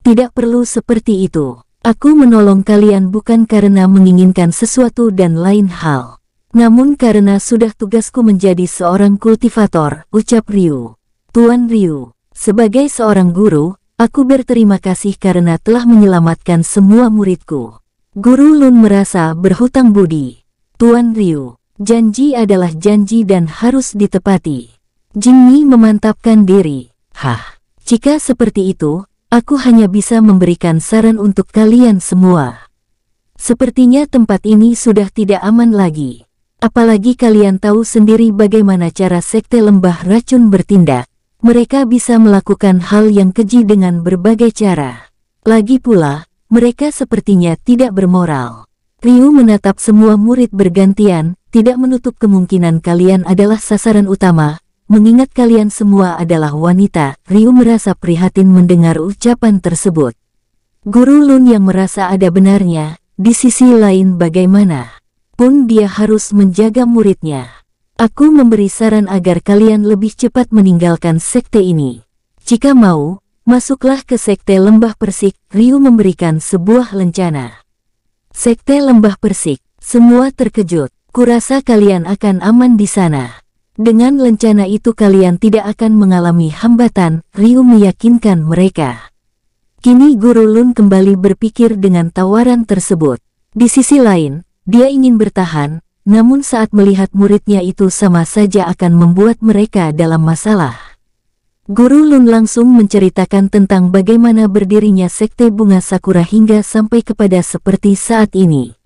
Tidak perlu seperti itu. Aku menolong kalian bukan karena menginginkan sesuatu dan lain hal. Namun karena sudah tugasku menjadi seorang kultivator, ucap Ryu. Tuan Ryu, sebagai seorang guru, aku berterima kasih karena telah menyelamatkan semua muridku. Guru Lun merasa berhutang budi. Tuan Ryu, janji adalah janji dan harus ditepati. Jimmy memantapkan diri. Hah, jika seperti itu, Aku hanya bisa memberikan saran untuk kalian semua. Sepertinya tempat ini sudah tidak aman lagi. Apalagi kalian tahu sendiri bagaimana cara sekte lembah racun bertindak. Mereka bisa melakukan hal yang keji dengan berbagai cara. Lagi pula, mereka sepertinya tidak bermoral. Ryu menatap semua murid bergantian, tidak menutup kemungkinan kalian adalah sasaran utama, Mengingat kalian semua adalah wanita, Ryu merasa prihatin mendengar ucapan tersebut. Guru Lun yang merasa ada benarnya, di sisi lain bagaimana pun dia harus menjaga muridnya. Aku memberi saran agar kalian lebih cepat meninggalkan sekte ini. Jika mau, masuklah ke sekte Lembah Persik, Ryu memberikan sebuah lencana. Sekte Lembah Persik, semua terkejut, kurasa kalian akan aman di sana. Dengan lencana itu kalian tidak akan mengalami hambatan, Ryu meyakinkan mereka. Kini Guru Lun kembali berpikir dengan tawaran tersebut. Di sisi lain, dia ingin bertahan, namun saat melihat muridnya itu sama saja akan membuat mereka dalam masalah. Guru Lun langsung menceritakan tentang bagaimana berdirinya Sekte Bunga Sakura hingga sampai kepada seperti saat ini.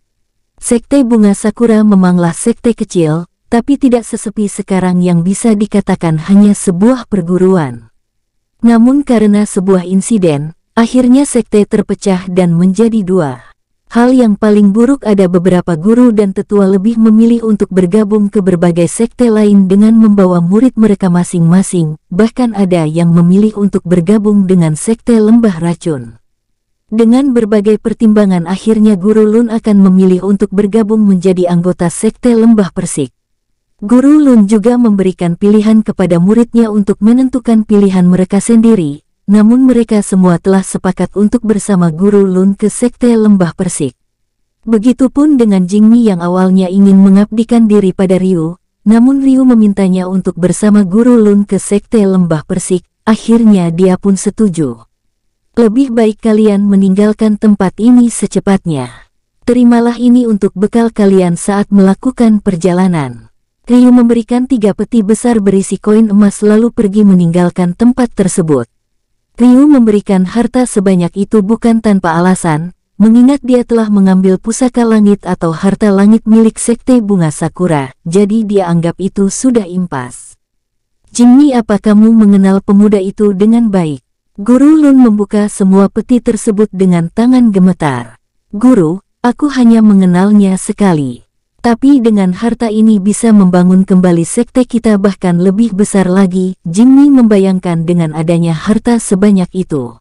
Sekte Bunga Sakura memanglah sekte kecil, tapi tidak sesepi sekarang yang bisa dikatakan hanya sebuah perguruan. Namun karena sebuah insiden, akhirnya sekte terpecah dan menjadi dua. Hal yang paling buruk ada beberapa guru dan tetua lebih memilih untuk bergabung ke berbagai sekte lain dengan membawa murid mereka masing-masing, bahkan ada yang memilih untuk bergabung dengan sekte lembah racun. Dengan berbagai pertimbangan akhirnya guru Lun akan memilih untuk bergabung menjadi anggota sekte lembah persik. Guru Lun juga memberikan pilihan kepada muridnya untuk menentukan pilihan mereka sendiri, namun mereka semua telah sepakat untuk bersama Guru Lun ke Sekte Lembah Persik. Begitupun dengan Jing Mi yang awalnya ingin mengabdikan diri pada Ryu, namun Ryu memintanya untuk bersama Guru Lun ke Sekte Lembah Persik, akhirnya dia pun setuju. Lebih baik kalian meninggalkan tempat ini secepatnya. Terimalah ini untuk bekal kalian saat melakukan perjalanan. Ryu memberikan tiga peti besar berisi koin emas lalu pergi meninggalkan tempat tersebut. Ryu memberikan harta sebanyak itu bukan tanpa alasan, mengingat dia telah mengambil pusaka langit atau harta langit milik sekte bunga sakura, jadi dia anggap itu sudah impas. Jimmy apa kamu mengenal pemuda itu dengan baik? Guru Lun membuka semua peti tersebut dengan tangan gemetar. Guru, aku hanya mengenalnya sekali. Tapi dengan harta ini bisa membangun kembali sekte kita bahkan lebih besar lagi, Jimmy membayangkan dengan adanya harta sebanyak itu.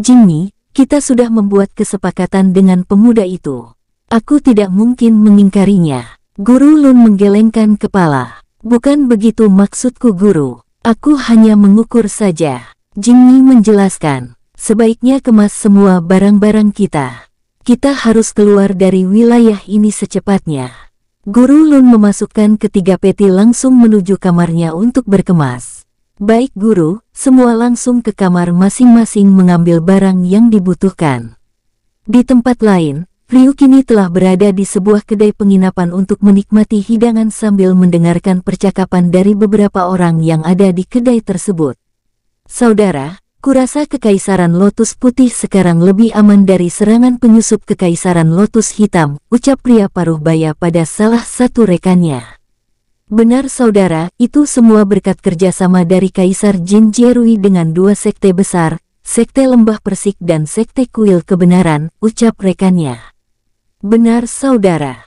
Jimmy, kita sudah membuat kesepakatan dengan pemuda itu. Aku tidak mungkin mengingkarinya. Guru Lun menggelengkan kepala. Bukan begitu maksudku guru. Aku hanya mengukur saja. Jimmy menjelaskan. Sebaiknya kemas semua barang-barang kita kita harus keluar dari wilayah ini secepatnya. Guru Lun memasukkan ketiga peti langsung menuju kamarnya untuk berkemas. Baik guru, semua langsung ke kamar masing-masing mengambil barang yang dibutuhkan. Di tempat lain, Ryu kini telah berada di sebuah kedai penginapan untuk menikmati hidangan sambil mendengarkan percakapan dari beberapa orang yang ada di kedai tersebut. Saudara, Kurasa Kekaisaran Lotus Putih sekarang lebih aman dari serangan penyusup Kekaisaran Lotus Hitam, ucap pria paruh baya pada salah satu rekannya. Benar saudara, itu semua berkat kerjasama dari Kaisar Jin Jerui dengan dua sekte besar, Sekte Lembah Persik dan Sekte Kuil Kebenaran, ucap rekannya. Benar saudara.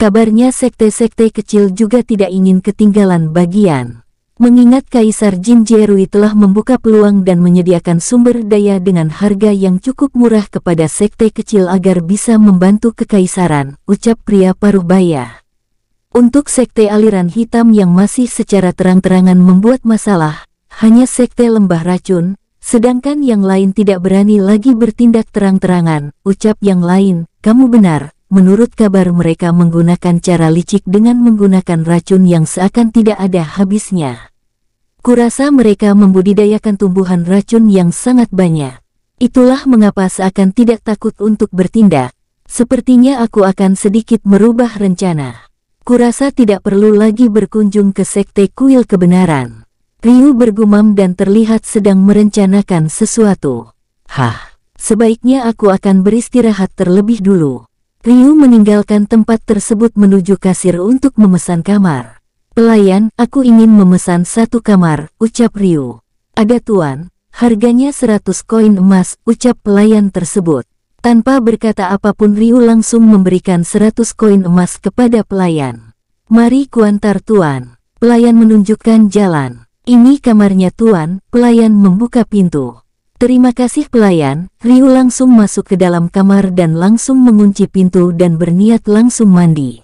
Kabarnya sekte-sekte kecil juga tidak ingin ketinggalan bagian mengingat Kaisar Jin Jerui telah membuka peluang dan menyediakan sumber daya dengan harga yang cukup murah kepada sekte kecil agar bisa membantu kekaisaran, ucap pria paruh baya. Untuk sekte aliran hitam yang masih secara terang-terangan membuat masalah, hanya sekte lembah racun, sedangkan yang lain tidak berani lagi bertindak terang-terangan, ucap yang lain, kamu benar, menurut kabar mereka menggunakan cara licik dengan menggunakan racun yang seakan tidak ada habisnya. Kurasa mereka membudidayakan tumbuhan racun yang sangat banyak. Itulah mengapa seakan tidak takut untuk bertindak. Sepertinya aku akan sedikit merubah rencana. Kurasa tidak perlu lagi berkunjung ke sekte kuil kebenaran. Ryu bergumam dan terlihat sedang merencanakan sesuatu. Hah, sebaiknya aku akan beristirahat terlebih dulu. Ryu meninggalkan tempat tersebut menuju kasir untuk memesan kamar. Pelayan, aku ingin memesan satu kamar, ucap Ryu. Ada tuan, harganya 100 koin emas, ucap pelayan tersebut. Tanpa berkata apapun Ryu langsung memberikan 100 koin emas kepada pelayan. Mari kuantar tuan. Pelayan menunjukkan jalan. Ini kamarnya tuan, pelayan membuka pintu. Terima kasih pelayan, Ryu langsung masuk ke dalam kamar dan langsung mengunci pintu dan berniat langsung mandi.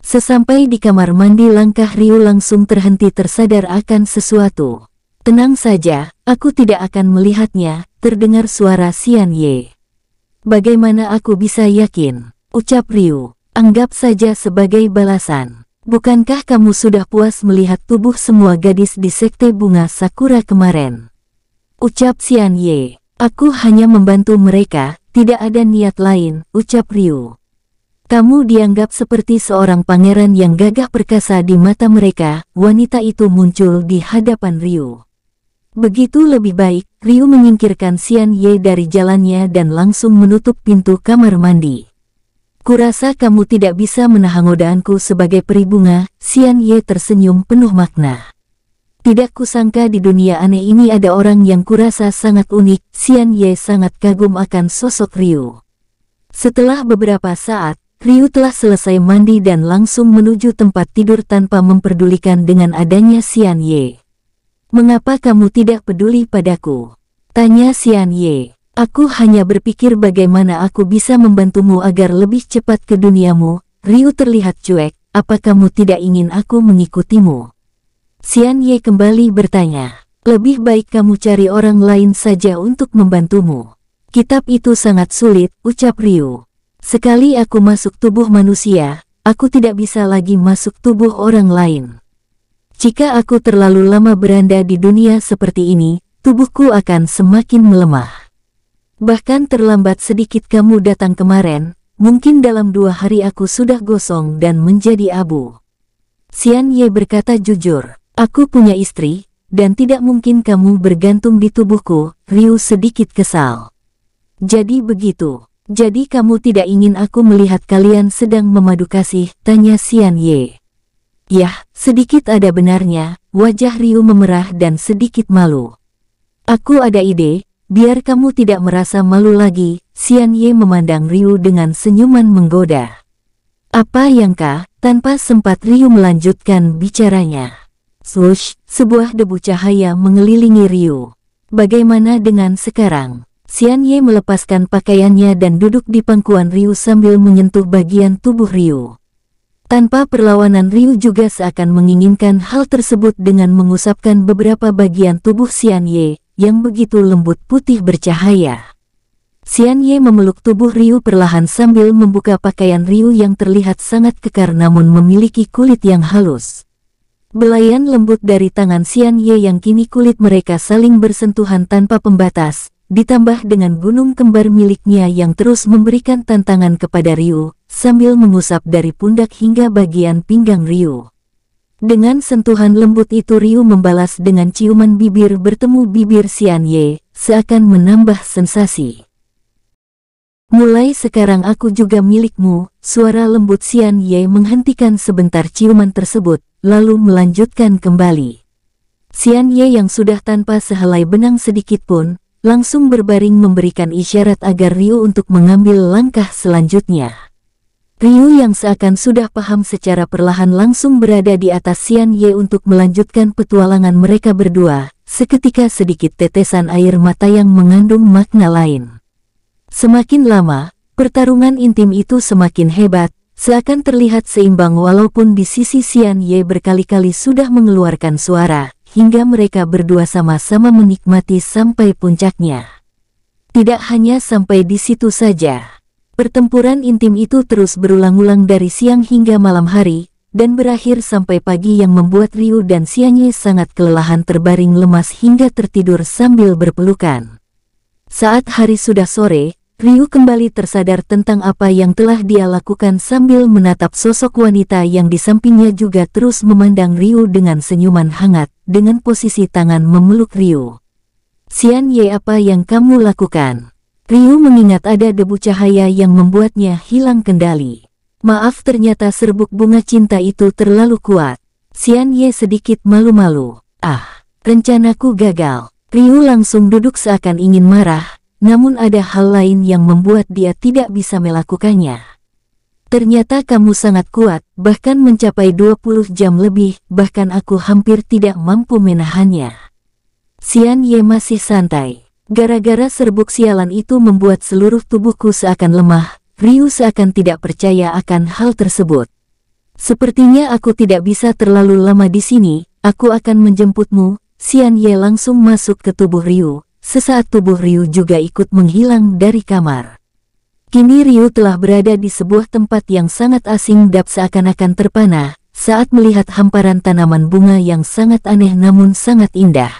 Sesampai di kamar mandi langkah Ryu langsung terhenti tersadar akan sesuatu. Tenang saja, aku tidak akan melihatnya, terdengar suara Xian Ye. Bagaimana aku bisa yakin? Ucap Ryu, anggap saja sebagai balasan. Bukankah kamu sudah puas melihat tubuh semua gadis di sekte bunga Sakura kemarin? Ucap Xian Ye. Aku hanya membantu mereka, tidak ada niat lain, ucap Ryu. Kamu dianggap seperti seorang pangeran yang gagah perkasa di mata mereka, wanita itu muncul di hadapan Ryu. Begitu lebih baik, Ryu menyingkirkan Xian Ye dari jalannya dan langsung menutup pintu kamar mandi. Kurasa kamu tidak bisa menahan godaanku sebagai peribunga, Xian Ye tersenyum penuh makna. Tidak kusangka di dunia aneh ini ada orang yang kurasa sangat unik, Xian Ye sangat kagum akan sosok Ryu. Setelah beberapa saat, Ryu telah selesai mandi dan langsung menuju tempat tidur tanpa memperdulikan dengan adanya Xian Ye. Mengapa kamu tidak peduli padaku? Tanya Xian Ye. Aku hanya berpikir bagaimana aku bisa membantumu agar lebih cepat ke duniamu. Ryu terlihat cuek, apa kamu tidak ingin aku mengikutimu? Xian Ye kembali bertanya, lebih baik kamu cari orang lain saja untuk membantumu. Kitab itu sangat sulit, ucap Ryu. Sekali aku masuk tubuh manusia, aku tidak bisa lagi masuk tubuh orang lain. Jika aku terlalu lama beranda di dunia seperti ini, tubuhku akan semakin melemah. Bahkan terlambat sedikit kamu datang kemarin, mungkin dalam dua hari aku sudah gosong dan menjadi abu. Xian Ye berkata jujur, Aku punya istri, dan tidak mungkin kamu bergantung di tubuhku, Ryu sedikit kesal. Jadi begitu. Jadi kamu tidak ingin aku melihat kalian sedang memadu kasih, tanya Xian Ye. Yah, sedikit ada benarnya, wajah Ryu memerah dan sedikit malu. Aku ada ide, biar kamu tidak merasa malu lagi, Xian Ye memandang Ryu dengan senyuman menggoda. Apa yang kah, tanpa sempat Ryu melanjutkan bicaranya. Swoosh, sebuah debu cahaya mengelilingi Ryu. Bagaimana dengan sekarang? Xian Ye melepaskan pakaiannya dan duduk di pangkuan Ryu sambil menyentuh bagian tubuh Ryu. Tanpa perlawanan Ryu juga seakan menginginkan hal tersebut dengan mengusapkan beberapa bagian tubuh Xian Ye yang begitu lembut putih bercahaya. Xian Ye memeluk tubuh Ryu perlahan sambil membuka pakaian Ryu yang terlihat sangat kekar namun memiliki kulit yang halus belayan lembut dari tangan Xian Ye yang kini kulit mereka saling bersentuhan tanpa pembatas, ditambah dengan gunung kembar miliknya yang terus memberikan tantangan kepada Ryu, sambil mengusap dari pundak hingga bagian pinggang Ryu. Dengan sentuhan lembut itu Ryu membalas dengan ciuman bibir bertemu bibir Xian Ye, seakan menambah sensasi. Mulai sekarang aku juga milikmu, suara lembut Xian Ye menghentikan sebentar ciuman tersebut, lalu melanjutkan kembali. Xian Ye yang sudah tanpa sehelai benang sedikit pun, langsung berbaring memberikan isyarat agar Ryu untuk mengambil langkah selanjutnya. Ryu yang seakan sudah paham secara perlahan langsung berada di atas Xian Ye untuk melanjutkan petualangan mereka berdua, seketika sedikit tetesan air mata yang mengandung makna lain. Semakin lama, pertarungan intim itu semakin hebat, seakan terlihat seimbang walaupun di sisi Xian Ye berkali-kali sudah mengeluarkan suara, hingga mereka berdua sama-sama menikmati sampai puncaknya. Tidak hanya sampai di situ saja. Pertempuran intim itu terus berulang-ulang dari siang hingga malam hari, dan berakhir sampai pagi yang membuat Ryu dan Ye sangat kelelahan terbaring lemas hingga tertidur sambil berpelukan. Saat hari sudah sore, Ryu kembali tersadar tentang apa yang telah dia lakukan sambil menatap sosok wanita yang di sampingnya juga terus memandang Ryu dengan senyuman hangat, dengan posisi tangan memeluk Ryu. Sian Ye apa yang kamu lakukan? Ryu mengingat ada debu cahaya yang membuatnya hilang kendali. Maaf ternyata serbuk bunga cinta itu terlalu kuat. Sian Ye sedikit malu-malu. Ah, rencanaku gagal. Ryu langsung duduk seakan ingin marah, namun ada hal lain yang membuat dia tidak bisa melakukannya. Ternyata kamu sangat kuat, bahkan mencapai 20 jam lebih, bahkan aku hampir tidak mampu menahannya. Sian Ye masih santai. Gara-gara serbuk sialan itu membuat seluruh tubuhku seakan lemah, Ryu seakan tidak percaya akan hal tersebut. Sepertinya aku tidak bisa terlalu lama di sini, aku akan menjemputmu, Sian Ye langsung masuk ke tubuh Ryu, sesaat tubuh Ryu juga ikut menghilang dari kamar. Kini Ryu telah berada di sebuah tempat yang sangat asing dap seakan-akan terpana saat melihat hamparan tanaman bunga yang sangat aneh namun sangat indah.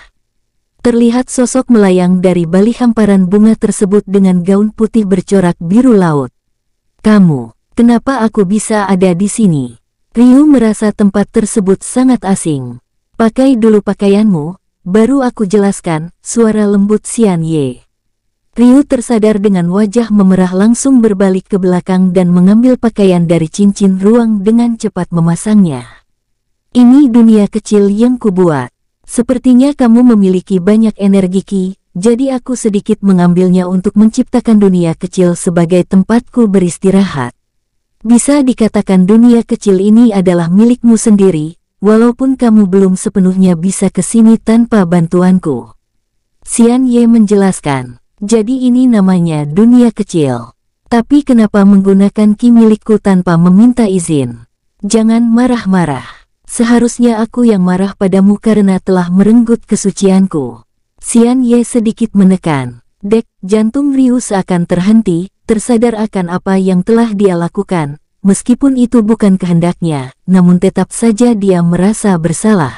Terlihat sosok melayang dari balik hamparan bunga tersebut dengan gaun putih bercorak biru laut. Kamu, kenapa aku bisa ada di sini? Ryu merasa tempat tersebut sangat asing. Pakai dulu pakaianmu, Baru aku jelaskan, suara lembut Xian Ye. Ryu tersadar dengan wajah memerah langsung berbalik ke belakang dan mengambil pakaian dari cincin ruang dengan cepat memasangnya. Ini dunia kecil yang kubuat. Sepertinya kamu memiliki banyak energi Ki, jadi aku sedikit mengambilnya untuk menciptakan dunia kecil sebagai tempatku beristirahat. Bisa dikatakan dunia kecil ini adalah milikmu sendiri, walaupun kamu belum sepenuhnya bisa ke sini tanpa bantuanku. Xian Ye menjelaskan, jadi ini namanya dunia kecil. Tapi kenapa menggunakan ki milikku tanpa meminta izin? Jangan marah-marah. Seharusnya aku yang marah padamu karena telah merenggut kesucianku. Xian Ye sedikit menekan. Dek, jantung Ryu seakan terhenti, tersadar akan apa yang telah dia lakukan, Meskipun itu bukan kehendaknya, namun tetap saja dia merasa bersalah.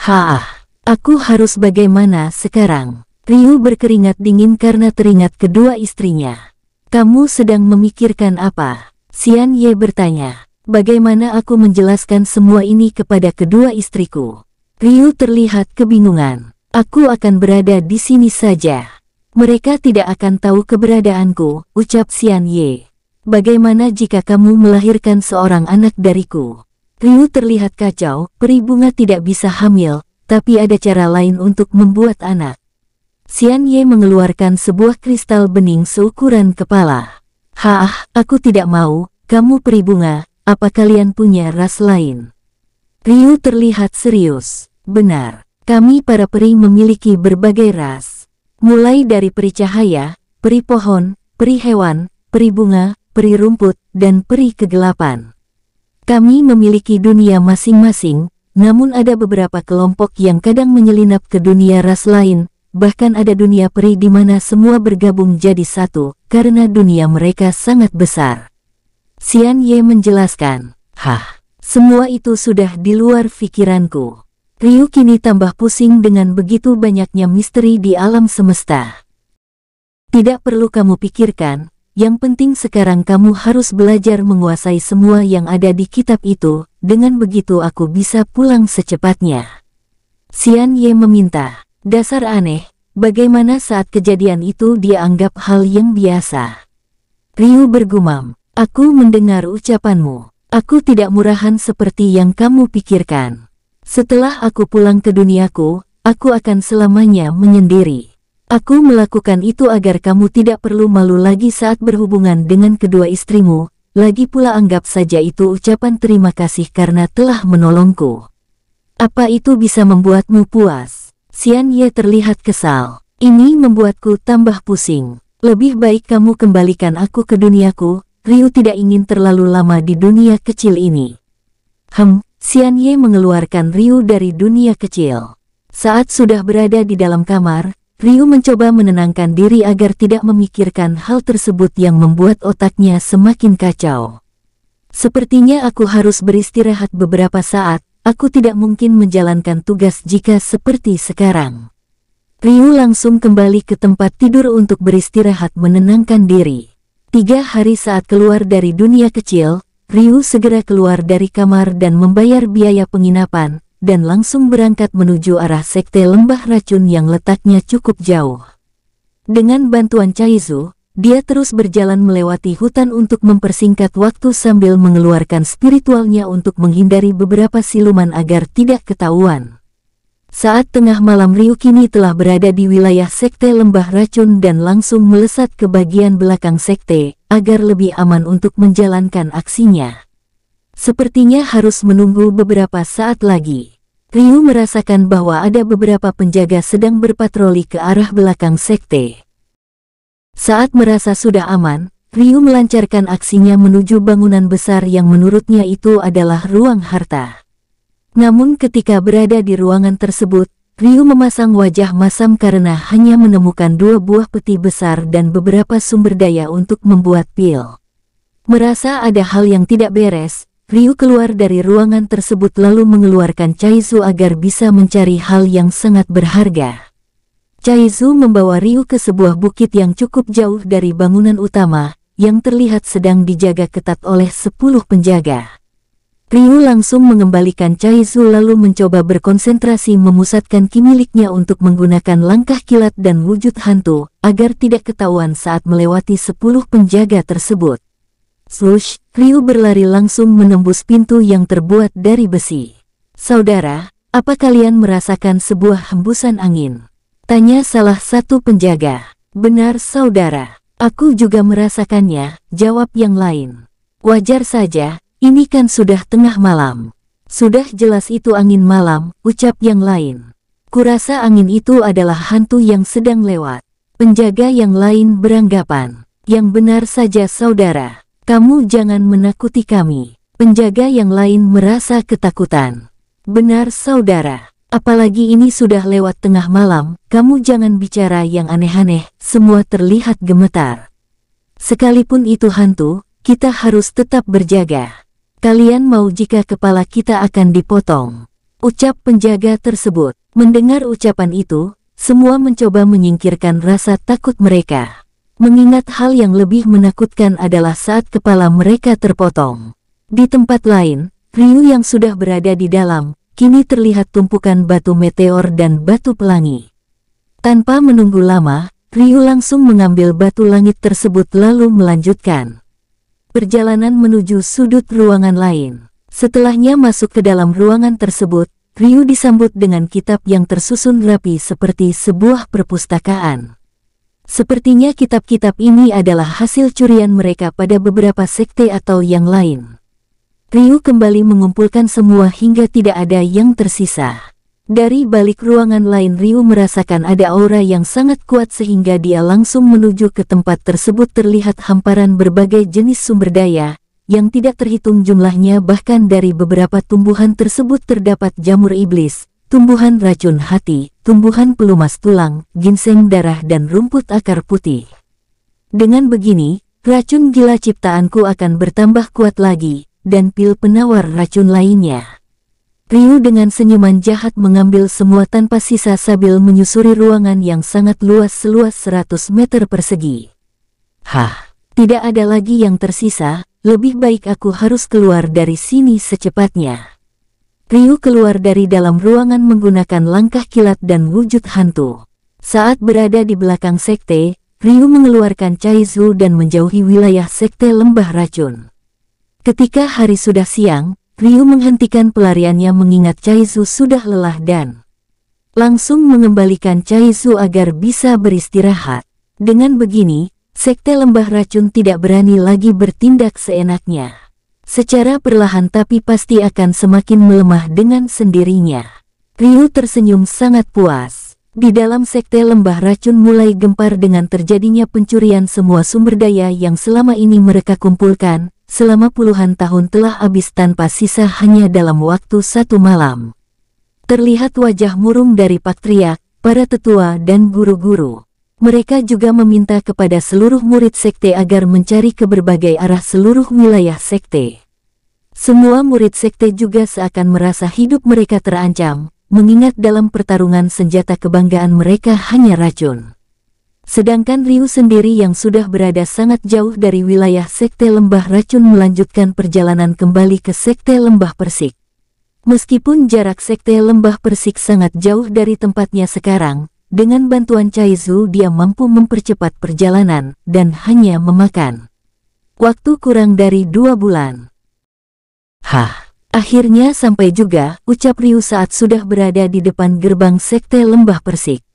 Haah, aku harus bagaimana sekarang? Ryu berkeringat dingin karena teringat kedua istrinya. Kamu sedang memikirkan apa? Xian Ye bertanya. Bagaimana aku menjelaskan semua ini kepada kedua istriku? Ryu terlihat kebingungan. Aku akan berada di sini saja. Mereka tidak akan tahu keberadaanku, ucap Xian Ye. Bagaimana jika kamu melahirkan seorang anak dariku? Ryu terlihat kacau, peribunga tidak bisa hamil, tapi ada cara lain untuk membuat anak. Xian Ye mengeluarkan sebuah kristal bening seukuran kepala. Haah, aku tidak mau, kamu peribunga, apa kalian punya ras lain? Ryu terlihat serius. Benar, kami para peri memiliki berbagai ras. Mulai dari peri cahaya, peri pohon, peri hewan, peri bunga, peri rumput, dan peri kegelapan. Kami memiliki dunia masing-masing, namun ada beberapa kelompok yang kadang menyelinap ke dunia ras lain, bahkan ada dunia peri di mana semua bergabung jadi satu, karena dunia mereka sangat besar. Xian Ye menjelaskan, Hah, semua itu sudah di luar pikiranku. Ryu kini tambah pusing dengan begitu banyaknya misteri di alam semesta. Tidak perlu kamu pikirkan, yang penting sekarang kamu harus belajar menguasai semua yang ada di kitab itu, dengan begitu aku bisa pulang secepatnya. Sian Ye meminta, dasar aneh, bagaimana saat kejadian itu dia anggap hal yang biasa. Ryu bergumam, aku mendengar ucapanmu, aku tidak murahan seperti yang kamu pikirkan. Setelah aku pulang ke duniaku, aku akan selamanya menyendiri. Aku melakukan itu agar kamu tidak perlu malu lagi saat berhubungan dengan kedua istrimu, lagi pula anggap saja itu ucapan terima kasih karena telah menolongku. Apa itu bisa membuatmu puas? Xian Ye terlihat kesal. Ini membuatku tambah pusing. Lebih baik kamu kembalikan aku ke duniaku, Ryu tidak ingin terlalu lama di dunia kecil ini. Hem, Xian Ye mengeluarkan Ryu dari dunia kecil. Saat sudah berada di dalam kamar, Ryu mencoba menenangkan diri agar tidak memikirkan hal tersebut yang membuat otaknya semakin kacau. Sepertinya aku harus beristirahat beberapa saat, aku tidak mungkin menjalankan tugas jika seperti sekarang. Ryu langsung kembali ke tempat tidur untuk beristirahat menenangkan diri. Tiga hari saat keluar dari dunia kecil, Ryu segera keluar dari kamar dan membayar biaya penginapan, dan langsung berangkat menuju arah sekte lembah racun yang letaknya cukup jauh. Dengan bantuan Caizu, dia terus berjalan melewati hutan untuk mempersingkat waktu sambil mengeluarkan spiritualnya untuk menghindari beberapa siluman agar tidak ketahuan. Saat tengah malam Ryukini telah berada di wilayah sekte lembah racun dan langsung melesat ke bagian belakang sekte, agar lebih aman untuk menjalankan aksinya. Sepertinya harus menunggu beberapa saat lagi. Ryu merasakan bahwa ada beberapa penjaga sedang berpatroli ke arah belakang sekte. Saat merasa sudah aman, Ryu melancarkan aksinya menuju bangunan besar yang menurutnya itu adalah ruang harta. Namun ketika berada di ruangan tersebut, Ryu memasang wajah masam karena hanya menemukan dua buah peti besar dan beberapa sumber daya untuk membuat pil. Merasa ada hal yang tidak beres, Ryu keluar dari ruangan tersebut lalu mengeluarkan Chaizu agar bisa mencari hal yang sangat berharga. Chaizu membawa Ryu ke sebuah bukit yang cukup jauh dari bangunan utama, yang terlihat sedang dijaga ketat oleh sepuluh penjaga. Ryu langsung mengembalikan Chaizu lalu mencoba berkonsentrasi memusatkan ki miliknya untuk menggunakan langkah kilat dan wujud hantu, agar tidak ketahuan saat melewati sepuluh penjaga tersebut. Slush, Ryu berlari langsung menembus pintu yang terbuat dari besi. Saudara, apa kalian merasakan sebuah hembusan angin? Tanya salah satu penjaga. Benar saudara, aku juga merasakannya, jawab yang lain. Wajar saja, ini kan sudah tengah malam. Sudah jelas itu angin malam, ucap yang lain. Kurasa angin itu adalah hantu yang sedang lewat. Penjaga yang lain beranggapan. Yang benar saja saudara. Kamu jangan menakuti kami. Penjaga yang lain merasa ketakutan. Benar saudara. Apalagi ini sudah lewat tengah malam, kamu jangan bicara yang aneh-aneh, semua terlihat gemetar. Sekalipun itu hantu, kita harus tetap berjaga. Kalian mau jika kepala kita akan dipotong. Ucap penjaga tersebut. Mendengar ucapan itu, semua mencoba menyingkirkan rasa takut mereka. Mengingat hal yang lebih menakutkan adalah saat kepala mereka terpotong. Di tempat lain, Ryu yang sudah berada di dalam, kini terlihat tumpukan batu meteor dan batu pelangi. Tanpa menunggu lama, Ryu langsung mengambil batu langit tersebut lalu melanjutkan perjalanan menuju sudut ruangan lain. Setelahnya masuk ke dalam ruangan tersebut, Ryu disambut dengan kitab yang tersusun rapi seperti sebuah perpustakaan. Sepertinya kitab-kitab ini adalah hasil curian mereka pada beberapa sekte atau yang lain. Ryu kembali mengumpulkan semua hingga tidak ada yang tersisa. Dari balik ruangan lain Ryu merasakan ada aura yang sangat kuat sehingga dia langsung menuju ke tempat tersebut terlihat hamparan berbagai jenis sumber daya, yang tidak terhitung jumlahnya bahkan dari beberapa tumbuhan tersebut terdapat jamur iblis, tumbuhan racun hati, tumbuhan pelumas tulang, ginseng darah dan rumput akar putih. Dengan begini, racun gila ciptaanku akan bertambah kuat lagi, dan pil penawar racun lainnya. Ryu dengan senyuman jahat mengambil semua tanpa sisa sambil menyusuri ruangan yang sangat luas seluas 100 meter persegi. Hah, tidak ada lagi yang tersisa, lebih baik aku harus keluar dari sini secepatnya. Ryu keluar dari dalam ruangan menggunakan langkah kilat dan wujud hantu. Saat berada di belakang sekte, Ryu mengeluarkan Zhu dan menjauhi wilayah sekte lembah racun. Ketika hari sudah siang, Ryu menghentikan pelariannya mengingat Zhu sudah lelah dan langsung mengembalikan Zhu agar bisa beristirahat. Dengan begini, sekte lembah racun tidak berani lagi bertindak seenaknya secara perlahan tapi pasti akan semakin melemah dengan sendirinya. Ryu tersenyum sangat puas. Di dalam sekte lembah racun mulai gempar dengan terjadinya pencurian semua sumber daya yang selama ini mereka kumpulkan, selama puluhan tahun telah habis tanpa sisa hanya dalam waktu satu malam. Terlihat wajah murung dari patriak, para tetua dan guru-guru. Mereka juga meminta kepada seluruh murid sekte agar mencari ke berbagai arah seluruh wilayah sekte. Semua murid sekte juga seakan merasa hidup mereka terancam, mengingat dalam pertarungan senjata kebanggaan mereka hanya racun. Sedangkan Ryu sendiri yang sudah berada sangat jauh dari wilayah sekte lembah racun melanjutkan perjalanan kembali ke sekte lembah persik. Meskipun jarak sekte lembah persik sangat jauh dari tempatnya sekarang, dengan bantuan Cai Zhu, dia mampu mempercepat perjalanan dan hanya memakan. Waktu kurang dari dua bulan. Hah, akhirnya sampai juga, ucap Ryu saat sudah berada di depan gerbang Sekte Lembah Persik.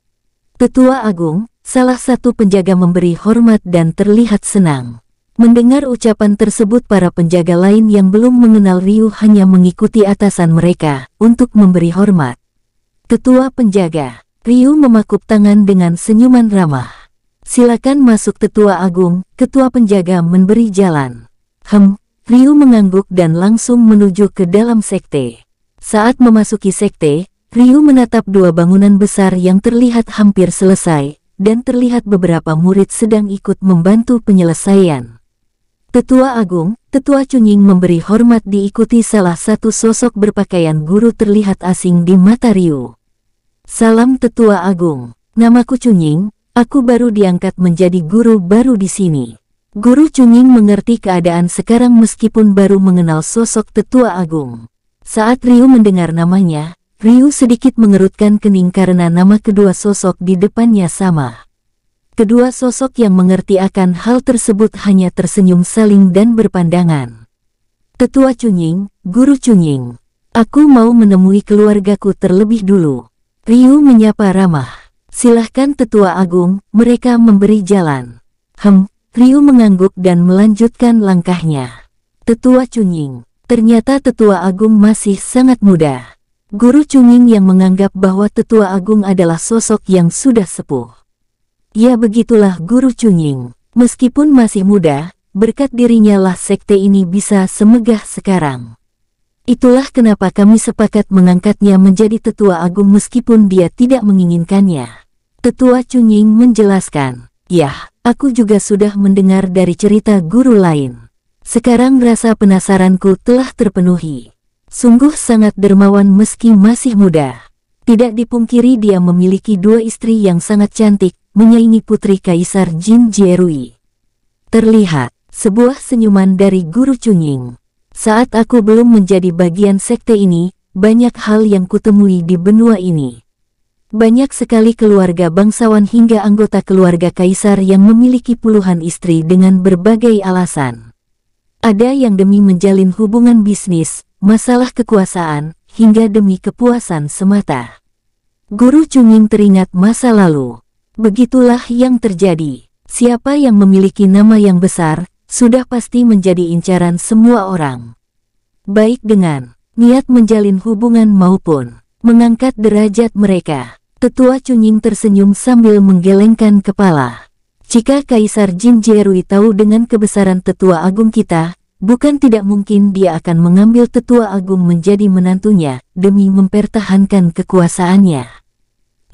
Tetua Agung, salah satu penjaga memberi hormat dan terlihat senang. Mendengar ucapan tersebut para penjaga lain yang belum mengenal Ryu hanya mengikuti atasan mereka untuk memberi hormat. Ketua penjaga, Ryu memakup tangan dengan senyuman ramah. Silakan masuk tetua agung, ketua penjaga memberi jalan. Hem, Ryu mengangguk dan langsung menuju ke dalam sekte. Saat memasuki sekte, Ryu menatap dua bangunan besar yang terlihat hampir selesai, dan terlihat beberapa murid sedang ikut membantu penyelesaian. Tetua Agung, Tetua Cunying memberi hormat diikuti salah satu sosok berpakaian guru terlihat asing di mata Ryu. Salam Tetua Agung. Namaku Cunying, aku baru diangkat menjadi guru baru di sini. Guru Cunying mengerti keadaan sekarang meskipun baru mengenal sosok Tetua Agung. Saat Ryu mendengar namanya, Ryu sedikit mengerutkan kening karena nama kedua sosok di depannya sama. Kedua sosok yang mengerti akan hal tersebut hanya tersenyum saling dan berpandangan. Tetua Cunying, Guru Cunying, aku mau menemui keluargaku terlebih dulu. Ryu menyapa ramah. Silahkan tetua agung, mereka memberi jalan. Hem, Ryu mengangguk dan melanjutkan langkahnya. Tetua Cunying, ternyata tetua agung masih sangat muda. Guru Cunying yang menganggap bahwa tetua agung adalah sosok yang sudah sepuh. Ya begitulah Guru Cunying. Meskipun masih muda, berkat dirinya lah sekte ini bisa semegah sekarang. Itulah kenapa kami sepakat mengangkatnya menjadi tetua agung meskipun dia tidak menginginkannya. Tetua Chunying menjelaskan, Ya, aku juga sudah mendengar dari cerita guru lain. Sekarang rasa penasaranku telah terpenuhi. Sungguh sangat dermawan meski masih muda. Tidak dipungkiri dia memiliki dua istri yang sangat cantik, menyaingi putri Kaisar Jin Jierui. Terlihat, sebuah senyuman dari Guru Chunying. Saat aku belum menjadi bagian sekte ini, banyak hal yang kutemui di benua ini. Banyak sekali keluarga bangsawan hingga anggota keluarga kaisar yang memiliki puluhan istri dengan berbagai alasan. Ada yang demi menjalin hubungan bisnis, masalah kekuasaan, hingga demi kepuasan semata. Guru Chunging teringat masa lalu. Begitulah yang terjadi. Siapa yang memiliki nama yang besar, sudah pasti menjadi incaran semua orang. Baik dengan niat menjalin hubungan maupun mengangkat derajat mereka. Tetua Chunying tersenyum sambil menggelengkan kepala. Jika Kaisar Jin Jerui tahu dengan kebesaran tetua agung kita, bukan tidak mungkin dia akan mengambil tetua agung menjadi menantunya demi mempertahankan kekuasaannya.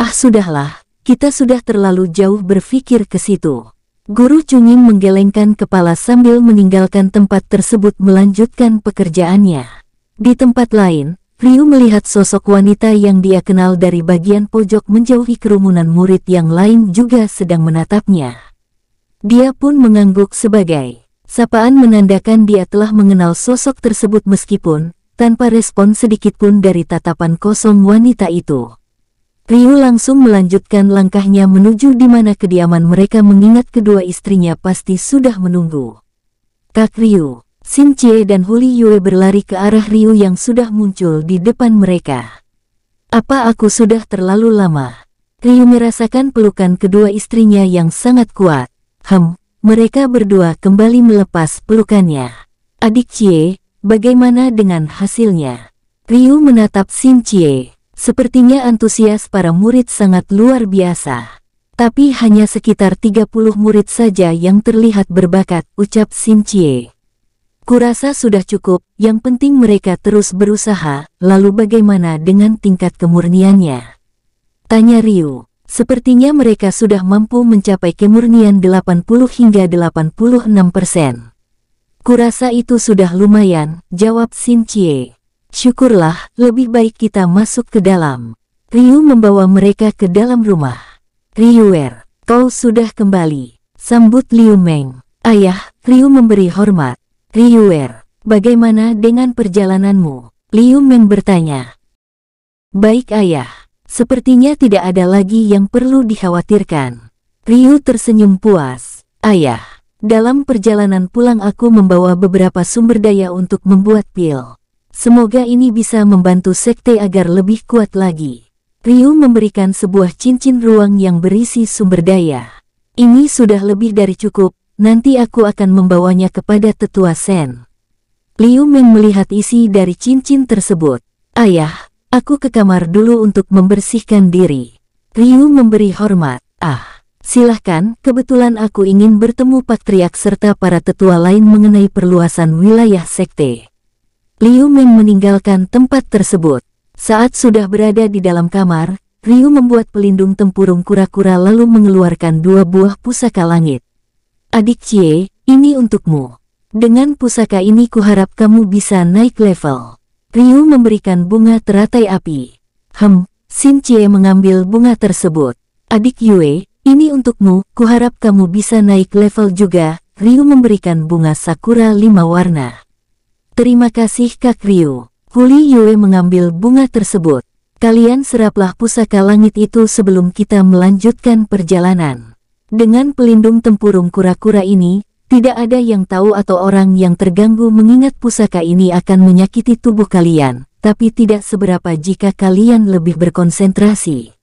Ah sudahlah, kita sudah terlalu jauh berpikir ke situ. Guru Chunying menggelengkan kepala sambil meninggalkan tempat tersebut melanjutkan pekerjaannya. Di tempat lain, Ryu melihat sosok wanita yang dia kenal dari bagian pojok menjauhi kerumunan murid yang lain juga sedang menatapnya. Dia pun mengangguk sebagai sapaan menandakan dia telah mengenal sosok tersebut meskipun tanpa respon sedikitpun dari tatapan kosong wanita itu. Ryu langsung melanjutkan langkahnya menuju di mana kediaman mereka mengingat kedua istrinya pasti sudah menunggu. Kak Ryu, Shin Chie dan Huli Yue berlari ke arah Ryu yang sudah muncul di depan mereka. Apa aku sudah terlalu lama? Ryu merasakan pelukan kedua istrinya yang sangat kuat. Hem, mereka berdua kembali melepas pelukannya. Adik Chie, bagaimana dengan hasilnya? Ryu menatap Shin Chie. Sepertinya antusias para murid sangat luar biasa. Tapi hanya sekitar 30 murid saja yang terlihat berbakat, ucap Sincie. Kurasa sudah cukup, yang penting mereka terus berusaha, lalu bagaimana dengan tingkat kemurniannya? Tanya Ryu. Sepertinya mereka sudah mampu mencapai kemurnian 80 hingga 86 persen. Kurasa itu sudah lumayan, jawab Sincie. Syukurlah, lebih baik kita masuk ke dalam. Ryu membawa mereka ke dalam rumah. Ryuer, kau sudah kembali. Sambut Liu Meng. Ayah, Ryu memberi hormat. Ryuer, bagaimana dengan perjalananmu? Liu Meng bertanya. Baik ayah, sepertinya tidak ada lagi yang perlu dikhawatirkan. Ryu tersenyum puas. Ayah, dalam perjalanan pulang aku membawa beberapa sumber daya untuk membuat pil. Semoga ini bisa membantu sekte agar lebih kuat lagi. Ryu memberikan sebuah cincin ruang yang berisi sumber daya. Ini sudah lebih dari cukup, nanti aku akan membawanya kepada tetua Sen. Liu Meng melihat isi dari cincin tersebut. Ayah, aku ke kamar dulu untuk membersihkan diri. Ryu memberi hormat. Ah, silahkan, kebetulan aku ingin bertemu patriak serta para tetua lain mengenai perluasan wilayah sekte. Liu Ming meninggalkan tempat tersebut. Saat sudah berada di dalam kamar, Ryu membuat pelindung tempurung kura-kura lalu mengeluarkan dua buah pusaka langit. Adik Cie, ini untukmu. Dengan pusaka ini kuharap kamu bisa naik level. Ryu memberikan bunga teratai api. Hem, Sin Cie mengambil bunga tersebut. Adik Yue, ini untukmu, kuharap kamu bisa naik level juga. Ryu memberikan bunga sakura lima warna. Terima kasih Kak Ryu. Huli Yue mengambil bunga tersebut. Kalian seraplah pusaka langit itu sebelum kita melanjutkan perjalanan. Dengan pelindung tempurung kura-kura ini, tidak ada yang tahu atau orang yang terganggu mengingat pusaka ini akan menyakiti tubuh kalian, tapi tidak seberapa jika kalian lebih berkonsentrasi.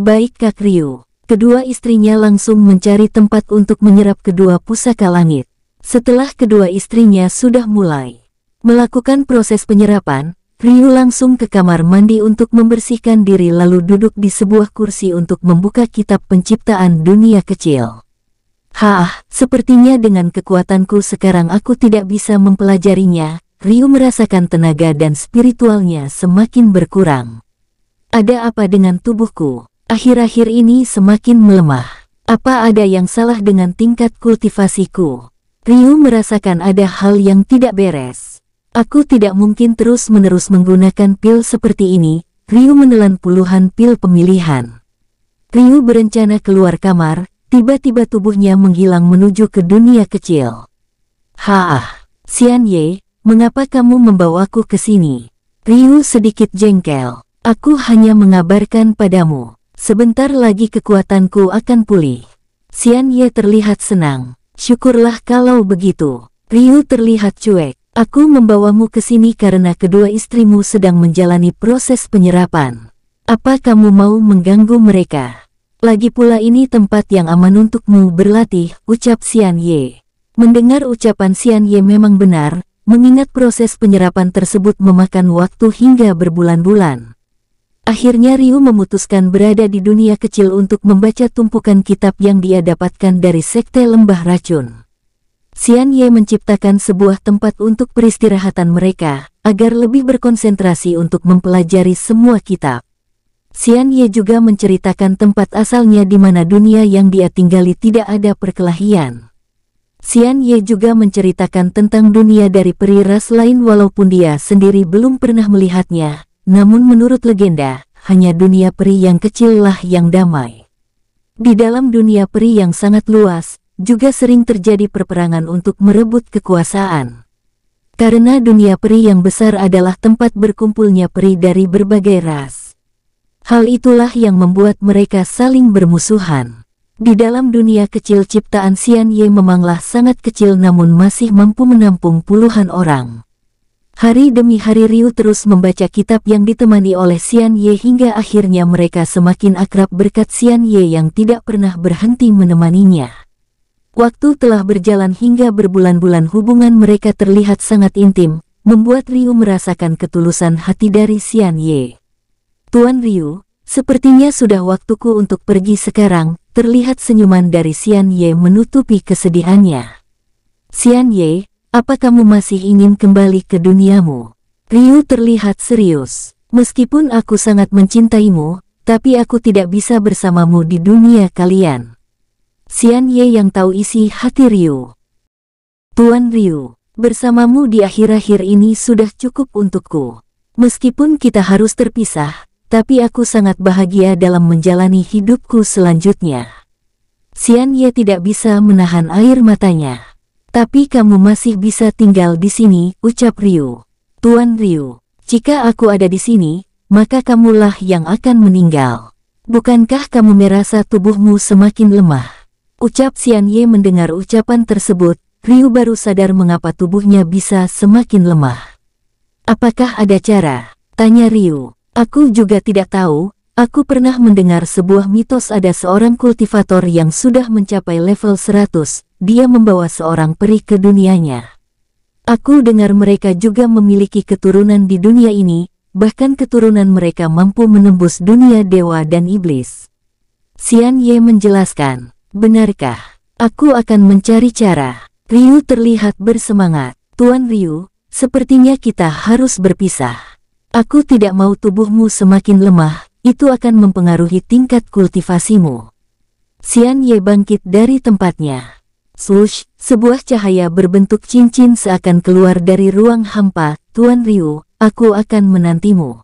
Baik Kak Ryu, kedua istrinya langsung mencari tempat untuk menyerap kedua pusaka langit. Setelah kedua istrinya sudah mulai, Melakukan proses penyerapan, Ryu langsung ke kamar mandi untuk membersihkan diri lalu duduk di sebuah kursi untuk membuka kitab penciptaan dunia kecil. Hah, sepertinya dengan kekuatanku sekarang aku tidak bisa mempelajarinya, Ryu merasakan tenaga dan spiritualnya semakin berkurang. Ada apa dengan tubuhku? Akhir-akhir ini semakin melemah. Apa ada yang salah dengan tingkat kultivasiku? Ryu merasakan ada hal yang tidak beres. Aku tidak mungkin terus-menerus menggunakan pil seperti ini, Ryu menelan puluhan pil pemilihan. Ryu berencana keluar kamar, tiba-tiba tubuhnya menghilang menuju ke dunia kecil. Haah, Xian Ye, mengapa kamu membawaku ke sini? Ryu sedikit jengkel. Aku hanya mengabarkan padamu, sebentar lagi kekuatanku akan pulih. Xian Ye terlihat senang. Syukurlah kalau begitu. Ryu terlihat cuek. Aku membawamu ke sini karena kedua istrimu sedang menjalani proses penyerapan. Apa kamu mau mengganggu mereka? Lagi pula ini tempat yang aman untukmu berlatih, ucap Xian Ye. Mendengar ucapan Xian Ye memang benar, mengingat proses penyerapan tersebut memakan waktu hingga berbulan-bulan. Akhirnya Ryu memutuskan berada di dunia kecil untuk membaca tumpukan kitab yang dia dapatkan dari Sekte Lembah Racun. Xian Ye menciptakan sebuah tempat untuk peristirahatan mereka, agar lebih berkonsentrasi untuk mempelajari semua kitab. Xian Ye juga menceritakan tempat asalnya di mana dunia yang dia tinggali tidak ada perkelahian. Xian Ye juga menceritakan tentang dunia dari peri ras lain walaupun dia sendiri belum pernah melihatnya, namun menurut legenda, hanya dunia peri yang kecillah yang damai. Di dalam dunia peri yang sangat luas, juga sering terjadi perperangan untuk merebut kekuasaan. Karena dunia peri yang besar adalah tempat berkumpulnya peri dari berbagai ras. Hal itulah yang membuat mereka saling bermusuhan. Di dalam dunia kecil ciptaan Sian Ye memanglah sangat kecil namun masih mampu menampung puluhan orang. Hari demi hari Ryu terus membaca kitab yang ditemani oleh Sian Ye hingga akhirnya mereka semakin akrab berkat Sian Ye yang tidak pernah berhenti menemaninya. Waktu telah berjalan hingga berbulan-bulan hubungan mereka terlihat sangat intim, membuat Ryu merasakan ketulusan hati dari Xian Ye. Tuan Ryu, sepertinya sudah waktuku untuk pergi sekarang, terlihat senyuman dari Xian Ye menutupi kesedihannya. Xian Ye, apa kamu masih ingin kembali ke duniamu? Ryu terlihat serius. Meskipun aku sangat mencintaimu, tapi aku tidak bisa bersamamu di dunia kalian. Xian Ye yang tahu isi hati Ryu. Tuan Ryu, bersamamu di akhir-akhir ini sudah cukup untukku. Meskipun kita harus terpisah, tapi aku sangat bahagia dalam menjalani hidupku selanjutnya. Xian Ye tidak bisa menahan air matanya. Tapi kamu masih bisa tinggal di sini, ucap Ryu. Tuan Ryu, jika aku ada di sini, maka kamulah yang akan meninggal. Bukankah kamu merasa tubuhmu semakin lemah? Ucap Xian Ye mendengar ucapan tersebut, Ryu baru sadar mengapa tubuhnya bisa semakin lemah. Apakah ada cara? Tanya Ryu. Aku juga tidak tahu, aku pernah mendengar sebuah mitos ada seorang kultivator yang sudah mencapai level 100, dia membawa seorang peri ke dunianya. Aku dengar mereka juga memiliki keturunan di dunia ini, bahkan keturunan mereka mampu menembus dunia dewa dan iblis. Xian Ye menjelaskan. Benarkah? Aku akan mencari cara. Ryu terlihat bersemangat. Tuan Ryu, sepertinya kita harus berpisah. Aku tidak mau tubuhmu semakin lemah, itu akan mempengaruhi tingkat kultivasimu. Xian Ye bangkit dari tempatnya. Sush, sebuah cahaya berbentuk cincin seakan keluar dari ruang hampa, Tuan Ryu, aku akan menantimu.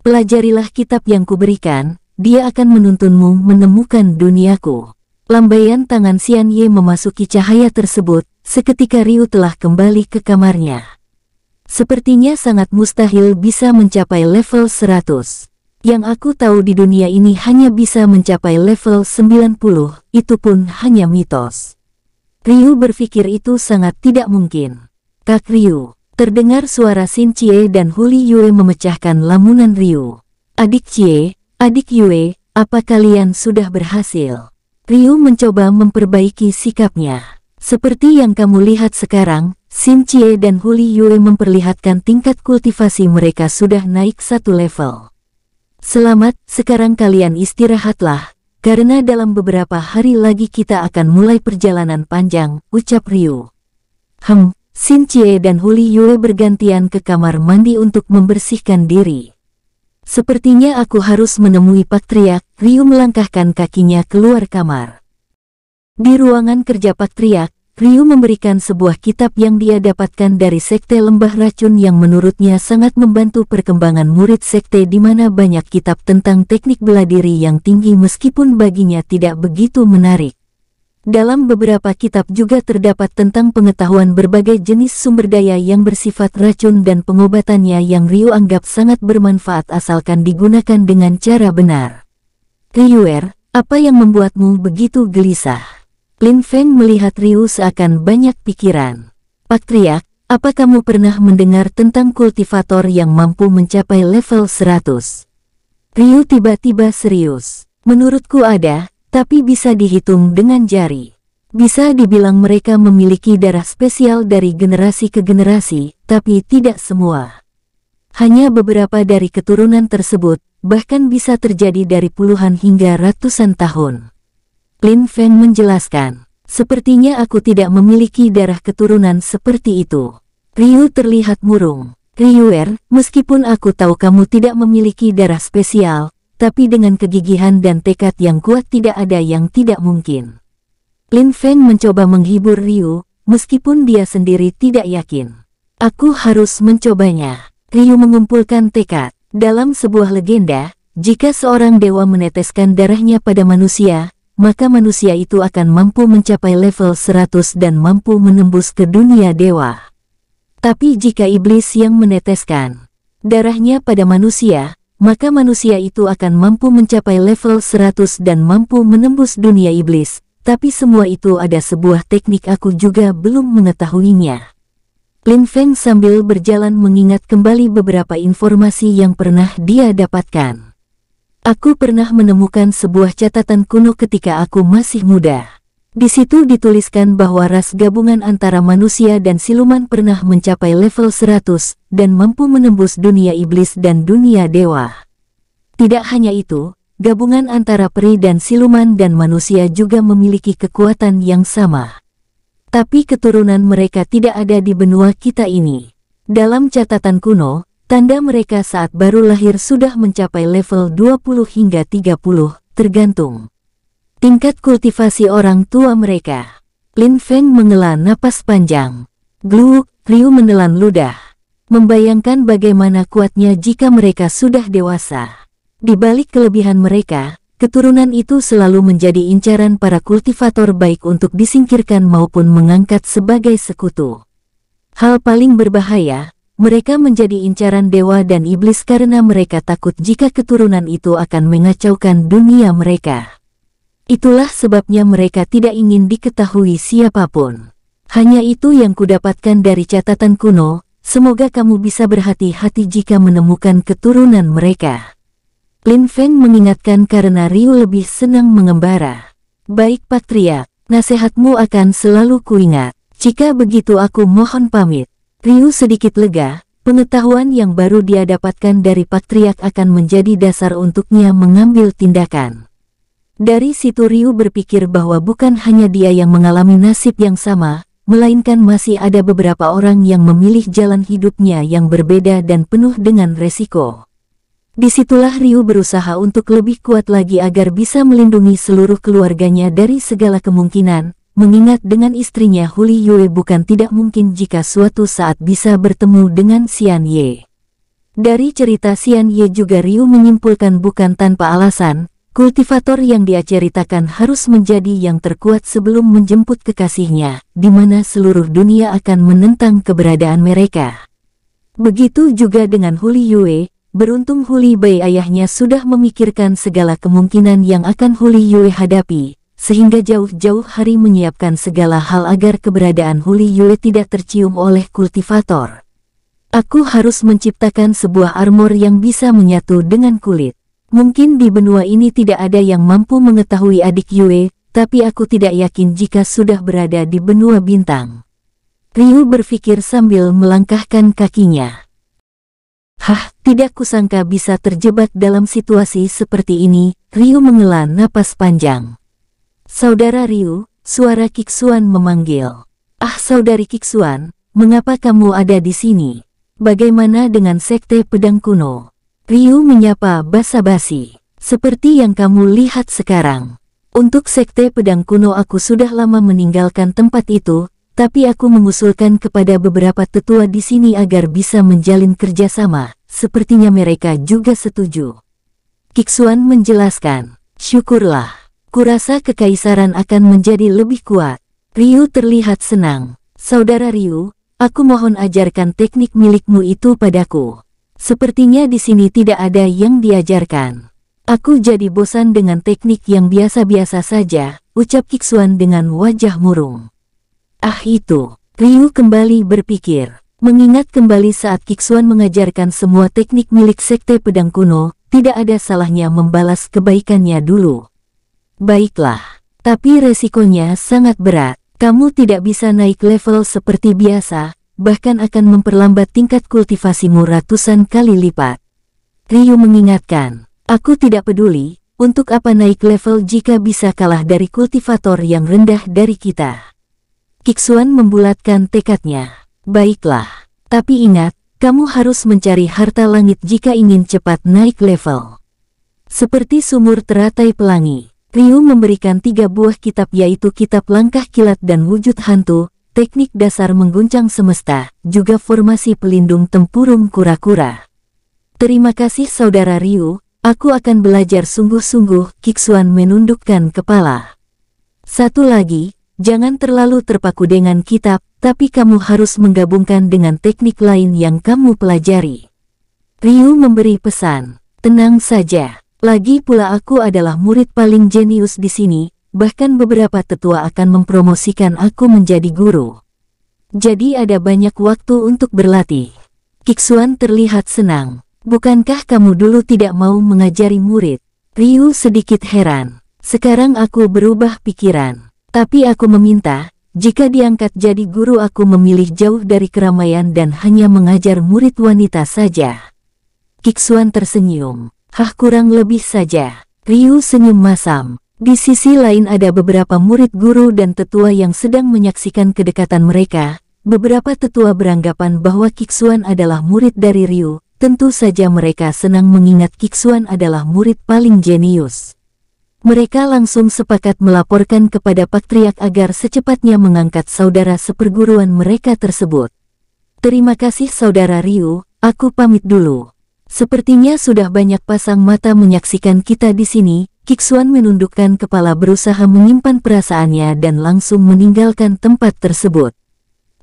Pelajarilah kitab yang kuberikan, dia akan menuntunmu menemukan duniaku. Lambaian tangan Xian Ye memasuki cahaya tersebut, seketika Ryu telah kembali ke kamarnya. Sepertinya sangat mustahil bisa mencapai level 100. Yang aku tahu di dunia ini hanya bisa mencapai level 90, itu pun hanya mitos. Ryu berpikir itu sangat tidak mungkin. Kak Ryu, terdengar suara Sin Chie dan Huli Yue memecahkan lamunan Ryu. Adik Chie, adik Yue, apa kalian sudah berhasil? Ryu mencoba memperbaiki sikapnya. Seperti yang kamu lihat sekarang, Xin Chie dan Huli Yue memperlihatkan tingkat kultivasi mereka sudah naik satu level. Selamat, sekarang kalian istirahatlah, karena dalam beberapa hari lagi kita akan mulai perjalanan panjang, ucap Ryu. Hem, Xin Chie dan Huli Yue bergantian ke kamar mandi untuk membersihkan diri. Sepertinya aku harus menemui Pak Triak, Ryu melangkahkan kakinya keluar kamar. Di ruangan kerja patriak, Ryu memberikan sebuah kitab yang dia dapatkan dari Sekte Lembah Racun yang menurutnya sangat membantu perkembangan murid Sekte di mana banyak kitab tentang teknik bela diri yang tinggi meskipun baginya tidak begitu menarik. Dalam beberapa kitab juga terdapat tentang pengetahuan berbagai jenis sumber daya yang bersifat racun dan pengobatannya yang Ryu anggap sangat bermanfaat asalkan digunakan dengan cara benar. Ryuer, apa yang membuatmu begitu gelisah? Lin Feng melihat Ryu seakan banyak pikiran. Patriak, apa kamu pernah mendengar tentang kultivator yang mampu mencapai level 100? Ryu tiba-tiba serius. Menurutku ada, tapi bisa dihitung dengan jari. Bisa dibilang mereka memiliki darah spesial dari generasi ke generasi, tapi tidak semua. Hanya beberapa dari keturunan tersebut bahkan bisa terjadi dari puluhan hingga ratusan tahun. Lin Feng menjelaskan, sepertinya aku tidak memiliki darah keturunan seperti itu. Ryu terlihat murung. Ryuer, meskipun aku tahu kamu tidak memiliki darah spesial, tapi dengan kegigihan dan tekad yang kuat tidak ada yang tidak mungkin. Lin Feng mencoba menghibur Ryu, meskipun dia sendiri tidak yakin. Aku harus mencobanya. Ryu mengumpulkan tekad. Dalam sebuah legenda, jika seorang dewa meneteskan darahnya pada manusia, maka manusia itu akan mampu mencapai level 100 dan mampu menembus ke dunia dewa. Tapi jika iblis yang meneteskan darahnya pada manusia, maka manusia itu akan mampu mencapai level 100 dan mampu menembus dunia iblis. Tapi semua itu ada sebuah teknik aku juga belum mengetahuinya. Lin Feng sambil berjalan mengingat kembali beberapa informasi yang pernah dia dapatkan. Aku pernah menemukan sebuah catatan kuno ketika aku masih muda. Di situ dituliskan bahwa ras gabungan antara manusia dan siluman pernah mencapai level 100 dan mampu menembus dunia iblis dan dunia dewa. Tidak hanya itu, gabungan antara peri dan siluman dan manusia juga memiliki kekuatan yang sama. Tapi keturunan mereka tidak ada di benua kita ini. Dalam catatan kuno, tanda mereka saat baru lahir sudah mencapai level 20 hingga 30, tergantung tingkat kultivasi orang tua mereka. Lin Feng menghela napas panjang. Glu, Ryu menelan ludah. Membayangkan bagaimana kuatnya jika mereka sudah dewasa. Di balik kelebihan mereka, Keturunan itu selalu menjadi incaran para kultivator baik untuk disingkirkan maupun mengangkat sebagai sekutu. Hal paling berbahaya, mereka menjadi incaran dewa dan iblis karena mereka takut jika keturunan itu akan mengacaukan dunia mereka. Itulah sebabnya mereka tidak ingin diketahui siapapun. Hanya itu yang kudapatkan dari catatan kuno, semoga kamu bisa berhati-hati jika menemukan keturunan mereka. Lin Feng mengingatkan karena Ryu lebih senang mengembara. Baik Patriak, nasihatmu akan selalu kuingat. Jika begitu aku mohon pamit. Ryu sedikit lega, Pengetahuan yang baru dia dapatkan dari Patriak akan menjadi dasar untuknya mengambil tindakan. Dari situ Ryu berpikir bahwa bukan hanya dia yang mengalami nasib yang sama, melainkan masih ada beberapa orang yang memilih jalan hidupnya yang berbeda dan penuh dengan resiko. Disitulah Ryu berusaha untuk lebih kuat lagi agar bisa melindungi seluruh keluarganya dari segala kemungkinan, mengingat dengan istrinya Huli Yue bukan tidak mungkin jika suatu saat bisa bertemu dengan Xian Ye. Dari cerita Xian Ye juga Ryu menyimpulkan bukan tanpa alasan, kultivator yang dia ceritakan harus menjadi yang terkuat sebelum menjemput kekasihnya, di mana seluruh dunia akan menentang keberadaan mereka. Begitu juga dengan Huli Yue, Beruntung Huli Bei ayahnya sudah memikirkan segala kemungkinan yang akan Huli Yue hadapi, sehingga jauh-jauh hari menyiapkan segala hal agar keberadaan Huli Yue tidak tercium oleh kultivator. Aku harus menciptakan sebuah armor yang bisa menyatu dengan kulit. Mungkin di benua ini tidak ada yang mampu mengetahui adik Yue, tapi aku tidak yakin jika sudah berada di benua bintang. Ryu berpikir sambil melangkahkan kakinya. Hah, tidak kusangka bisa terjebak dalam situasi seperti ini, Ryu menghela napas panjang. Saudara Ryu, suara Kiksuan memanggil. Ah saudari Kiksuan, mengapa kamu ada di sini? Bagaimana dengan sekte pedang kuno? Ryu menyapa basa-basi, seperti yang kamu lihat sekarang. Untuk sekte pedang kuno aku sudah lama meninggalkan tempat itu, tapi aku mengusulkan kepada beberapa tetua di sini agar bisa menjalin kerjasama, sepertinya mereka juga setuju. Kiksuan menjelaskan, syukurlah, kurasa kekaisaran akan menjadi lebih kuat. Ryu terlihat senang. Saudara Ryu, aku mohon ajarkan teknik milikmu itu padaku. Sepertinya di sini tidak ada yang diajarkan. Aku jadi bosan dengan teknik yang biasa-biasa saja, ucap Kiksuan dengan wajah murung. Ah itu, Ryu kembali berpikir. Mengingat kembali saat Kixuan mengajarkan semua teknik milik Sekte Pedang Kuno, tidak ada salahnya membalas kebaikannya dulu. Baiklah, tapi resikonya sangat berat. Kamu tidak bisa naik level seperti biasa, bahkan akan memperlambat tingkat kultivasimu ratusan kali lipat. Ryu mengingatkan, aku tidak peduli, untuk apa naik level jika bisa kalah dari kultivator yang rendah dari kita. Kixuan membulatkan tekadnya. Baiklah, tapi ingat, kamu harus mencari harta langit jika ingin cepat naik level. Seperti sumur teratai pelangi, Ryu memberikan tiga buah kitab yaitu kitab langkah kilat dan wujud hantu, teknik dasar mengguncang semesta, juga formasi pelindung tempurung kura-kura. Terima kasih saudara Ryu, aku akan belajar sungguh-sungguh, Kixuan menundukkan kepala. Satu lagi, Jangan terlalu terpaku dengan kitab, tapi kamu harus menggabungkan dengan teknik lain yang kamu pelajari. Ryu memberi pesan, tenang saja. Lagi pula aku adalah murid paling jenius di sini, bahkan beberapa tetua akan mempromosikan aku menjadi guru. Jadi ada banyak waktu untuk berlatih. Kiksuan terlihat senang. Bukankah kamu dulu tidak mau mengajari murid? Ryu sedikit heran. Sekarang aku berubah pikiran. Tapi aku meminta, jika diangkat jadi guru aku memilih jauh dari keramaian dan hanya mengajar murid wanita saja. Kiksuan tersenyum. Hah kurang lebih saja. Ryu senyum masam. Di sisi lain ada beberapa murid guru dan tetua yang sedang menyaksikan kedekatan mereka. Beberapa tetua beranggapan bahwa Kiksuan adalah murid dari Ryu. Tentu saja mereka senang mengingat Kiksuan adalah murid paling jenius mereka langsung sepakat melaporkan kepada Patriak agar secepatnya mengangkat saudara seperguruan mereka tersebut. Terima kasih saudara Ryu, aku pamit dulu. Sepertinya sudah banyak pasang mata menyaksikan kita di sini, Kixuan menundukkan kepala berusaha menyimpan perasaannya dan langsung meninggalkan tempat tersebut.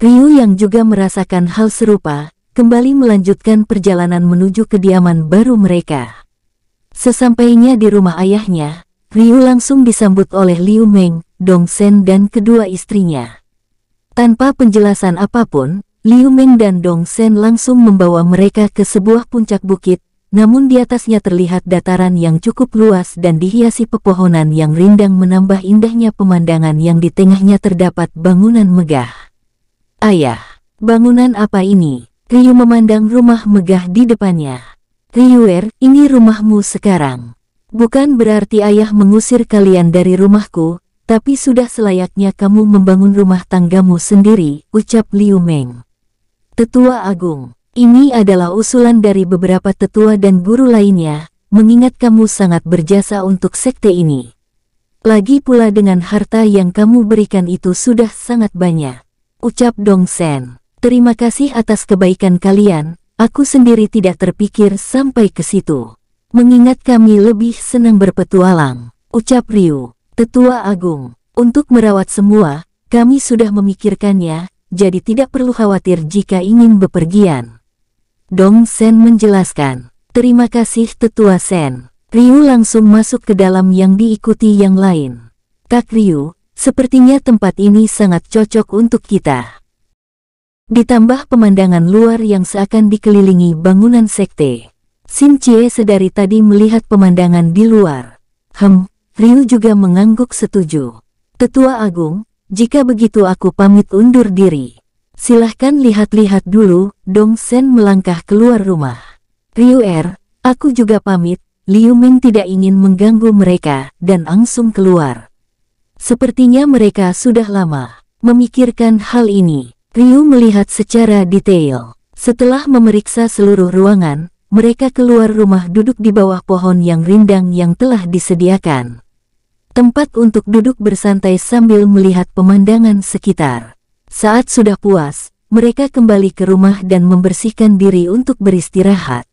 Ryu yang juga merasakan hal serupa, kembali melanjutkan perjalanan menuju kediaman baru mereka. Sesampainya di rumah ayahnya, Ryu langsung disambut oleh Liu Meng, Dong Sen dan kedua istrinya. Tanpa penjelasan apapun, Liu Meng dan Dong Sen langsung membawa mereka ke sebuah puncak bukit, namun di atasnya terlihat dataran yang cukup luas dan dihiasi pepohonan yang rindang menambah indahnya pemandangan yang di tengahnya terdapat bangunan megah. Ayah, bangunan apa ini? Ryu memandang rumah megah di depannya. Ryuer, ini rumahmu sekarang. Bukan berarti ayah mengusir kalian dari rumahku, tapi sudah selayaknya kamu membangun rumah tanggamu sendiri, ucap Liu Meng. Tetua Agung, ini adalah usulan dari beberapa tetua dan guru lainnya, mengingat kamu sangat berjasa untuk sekte ini. Lagi pula dengan harta yang kamu berikan itu sudah sangat banyak. Ucap Dong Sen, terima kasih atas kebaikan kalian, aku sendiri tidak terpikir sampai ke situ. Mengingat kami lebih senang berpetualang, ucap Ryu, tetua agung. Untuk merawat semua, kami sudah memikirkannya, jadi tidak perlu khawatir jika ingin bepergian. Dong Sen menjelaskan, terima kasih tetua Sen. Ryu langsung masuk ke dalam yang diikuti yang lain. Kak Ryu, sepertinya tempat ini sangat cocok untuk kita. Ditambah pemandangan luar yang seakan dikelilingi bangunan sekte. Sin Chie sedari tadi melihat pemandangan di luar. Hem, Ryu juga mengangguk setuju. Tetua Agung, jika begitu aku pamit undur diri. Silahkan lihat-lihat dulu, Dong Sen melangkah keluar rumah. Ryu Er, aku juga pamit, Liu Ming tidak ingin mengganggu mereka, dan langsung keluar. Sepertinya mereka sudah lama memikirkan hal ini. Ryu melihat secara detail. Setelah memeriksa seluruh ruangan, mereka keluar rumah duduk di bawah pohon yang rindang yang telah disediakan. Tempat untuk duduk bersantai sambil melihat pemandangan sekitar. Saat sudah puas, mereka kembali ke rumah dan membersihkan diri untuk beristirahat.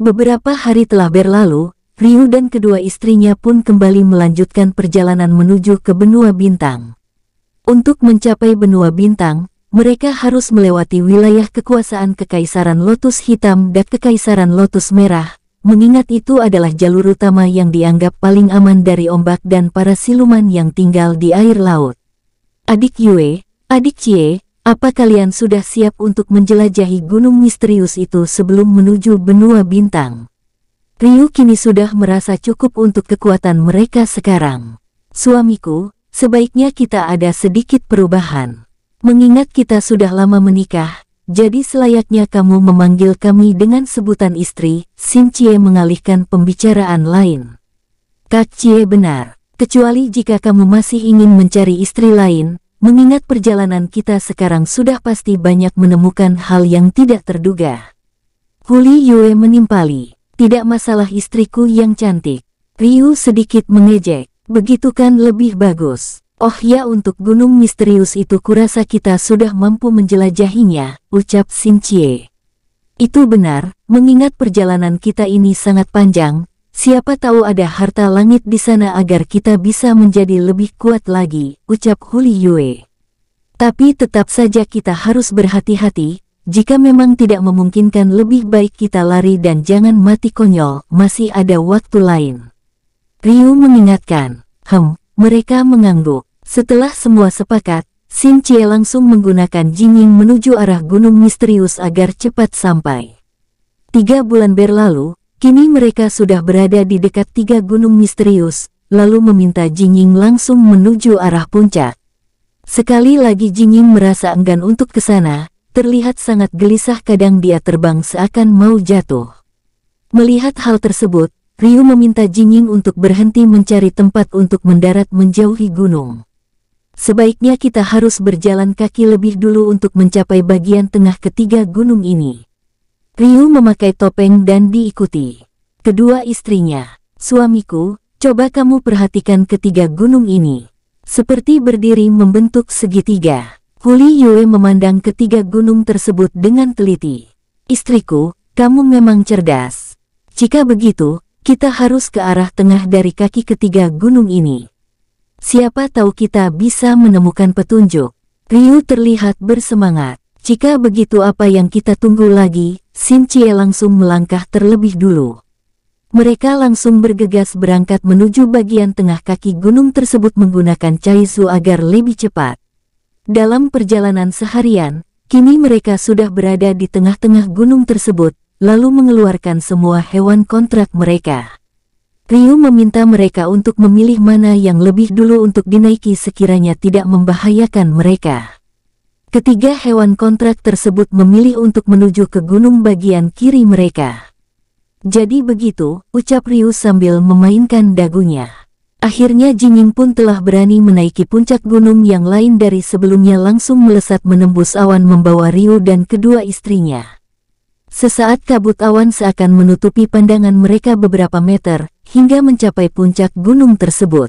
Beberapa hari telah berlalu, Ryu dan kedua istrinya pun kembali melanjutkan perjalanan menuju ke benua bintang. Untuk mencapai benua bintang, mereka harus melewati wilayah kekuasaan Kekaisaran Lotus Hitam dan Kekaisaran Lotus Merah, mengingat itu adalah jalur utama yang dianggap paling aman dari ombak dan para siluman yang tinggal di air laut. Adik Yue, adik Cie, apa kalian sudah siap untuk menjelajahi gunung misterius itu sebelum menuju benua bintang? Ryu kini sudah merasa cukup untuk kekuatan mereka sekarang. Suamiku, sebaiknya kita ada sedikit perubahan. Mengingat kita sudah lama menikah, jadi selayaknya kamu memanggil kami dengan sebutan istri, Cie mengalihkan pembicaraan lain. Kak Cie benar, kecuali jika kamu masih ingin mencari istri lain, mengingat perjalanan kita sekarang sudah pasti banyak menemukan hal yang tidak terduga. Huli Yue menimpali, tidak masalah istriku yang cantik. Ryu sedikit mengejek, begitu kan lebih bagus. Oh ya untuk gunung misterius itu kurasa kita sudah mampu menjelajahinya, ucap Chie. Itu benar, mengingat perjalanan kita ini sangat panjang, siapa tahu ada harta langit di sana agar kita bisa menjadi lebih kuat lagi, ucap Huli Yue. Tapi tetap saja kita harus berhati-hati, jika memang tidak memungkinkan lebih baik kita lari dan jangan mati konyol, masih ada waktu lain. Ryu mengingatkan, hem, mereka mengangguk. Setelah semua sepakat, Xin Chie langsung menggunakan Jinying menuju arah gunung misterius agar cepat sampai. Tiga bulan berlalu, kini mereka sudah berada di dekat tiga gunung misterius, lalu meminta Jinying langsung menuju arah puncak. Sekali lagi Jinying merasa enggan untuk ke sana, terlihat sangat gelisah kadang dia terbang seakan mau jatuh. Melihat hal tersebut, Ryu meminta Jinying untuk berhenti mencari tempat untuk mendarat menjauhi gunung. Sebaiknya kita harus berjalan kaki lebih dulu untuk mencapai bagian tengah ketiga gunung ini. Ryu memakai topeng dan diikuti. Kedua istrinya, suamiku, coba kamu perhatikan ketiga gunung ini. Seperti berdiri membentuk segitiga. Huli Yue memandang ketiga gunung tersebut dengan teliti. Istriku, kamu memang cerdas. Jika begitu, kita harus ke arah tengah dari kaki ketiga gunung ini. Siapa tahu kita bisa menemukan petunjuk. Ryu terlihat bersemangat. Jika begitu apa yang kita tunggu lagi, Sin Chie langsung melangkah terlebih dulu. Mereka langsung bergegas berangkat menuju bagian tengah kaki gunung tersebut menggunakan su agar lebih cepat. Dalam perjalanan seharian, kini mereka sudah berada di tengah-tengah gunung tersebut, lalu mengeluarkan semua hewan kontrak mereka. Ryu meminta mereka untuk memilih mana yang lebih dulu untuk dinaiki sekiranya tidak membahayakan mereka. Ketiga hewan kontrak tersebut memilih untuk menuju ke gunung bagian kiri mereka. Jadi begitu, ucap Ryu sambil memainkan dagunya. Akhirnya Jinying pun telah berani menaiki puncak gunung yang lain dari sebelumnya langsung melesat menembus awan membawa Ryu dan kedua istrinya. Sesaat kabut awan seakan menutupi pandangan mereka beberapa meter, hingga mencapai puncak gunung tersebut.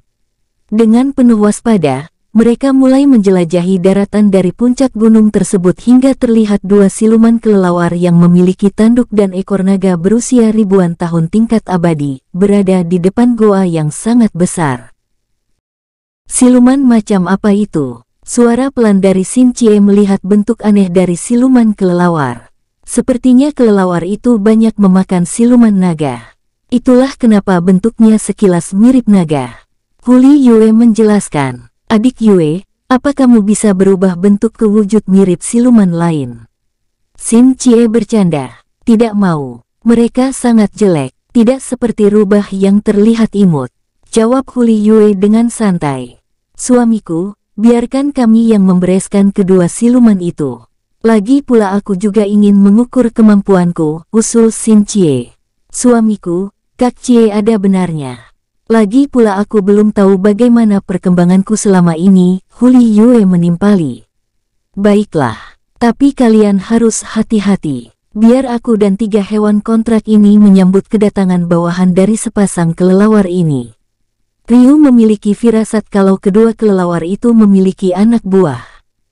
Dengan penuh waspada, mereka mulai menjelajahi daratan dari puncak gunung tersebut hingga terlihat dua siluman kelelawar yang memiliki tanduk dan ekor naga berusia ribuan tahun tingkat abadi, berada di depan goa yang sangat besar. Siluman macam apa itu? Suara pelan dari Sin Chie melihat bentuk aneh dari siluman kelelawar. Sepertinya kelelawar itu banyak memakan siluman naga. Itulah kenapa bentuknya sekilas mirip naga. Huli Yue menjelaskan, adik Yue, apa kamu bisa berubah bentuk ke wujud mirip siluman lain? Sin Cie bercanda, tidak mau, mereka sangat jelek, tidak seperti rubah yang terlihat imut. Jawab Huli Yue dengan santai. Suamiku, biarkan kami yang membereskan kedua siluman itu. Lagi pula aku juga ingin mengukur kemampuanku, usul Sin Cie, Suamiku, Kak Cie ada benarnya. Lagi pula aku belum tahu bagaimana perkembanganku selama ini, Huli Yue menimpali. Baiklah, tapi kalian harus hati-hati. Biar aku dan tiga hewan kontrak ini menyambut kedatangan bawahan dari sepasang kelelawar ini. Ryu memiliki firasat kalau kedua kelelawar itu memiliki anak buah.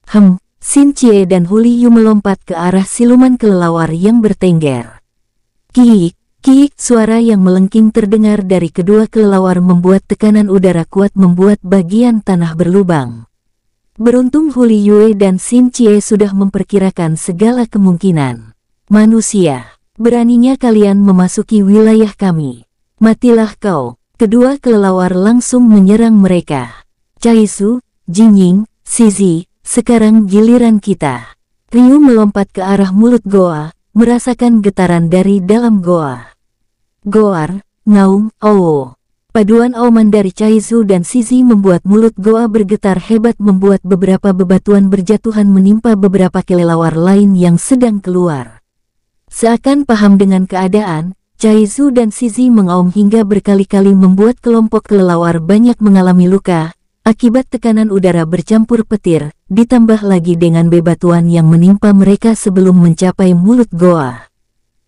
Hmm, Sin Chie dan Huli Yu melompat ke arah siluman kelelawar yang bertengger. Kiik, kiik suara yang melengking terdengar dari kedua kelelawar membuat tekanan udara kuat membuat bagian tanah berlubang. Beruntung Huli Yue dan Sin Chie sudah memperkirakan segala kemungkinan. Manusia, beraninya kalian memasuki wilayah kami. Matilah kau. Kedua kelelawar langsung menyerang mereka. Su, Caisu, Ying, Sizi, sekarang giliran kita. Ryu melompat ke arah mulut goa, merasakan getaran dari dalam goa. Goar, Ngaung, Owo. Paduan auman dari Chaizu dan Sizi membuat mulut goa bergetar hebat membuat beberapa bebatuan berjatuhan menimpa beberapa kelelawar lain yang sedang keluar. Seakan paham dengan keadaan, Chaizu dan Sizi mengaum hingga berkali-kali membuat kelompok kelelawar banyak mengalami luka, Akibat tekanan udara bercampur petir, ditambah lagi dengan bebatuan yang menimpa mereka sebelum mencapai mulut goa.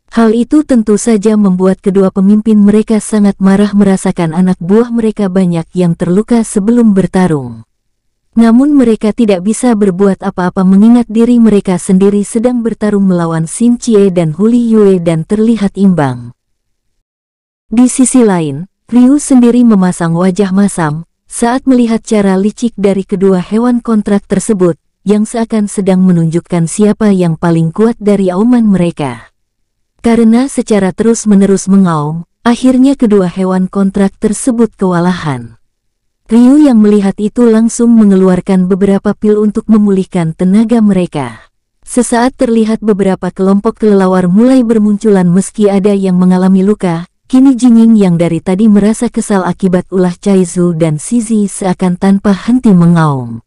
Hal itu tentu saja membuat kedua pemimpin mereka sangat marah merasakan anak buah mereka banyak yang terluka sebelum bertarung. Namun mereka tidak bisa berbuat apa-apa mengingat diri mereka sendiri sedang bertarung melawan Xin Chie dan Huli Yue dan terlihat imbang. Di sisi lain, Ryu sendiri memasang wajah masam, saat melihat cara licik dari kedua hewan kontrak tersebut, yang seakan sedang menunjukkan siapa yang paling kuat dari auman mereka. Karena secara terus-menerus mengaum, akhirnya kedua hewan kontrak tersebut kewalahan. Ryu yang melihat itu langsung mengeluarkan beberapa pil untuk memulihkan tenaga mereka. Sesaat terlihat beberapa kelompok kelelawar mulai bermunculan meski ada yang mengalami luka, Kini Jinying yang dari tadi merasa kesal akibat ulah Cai Zhu dan Sizi seakan tanpa henti mengaum.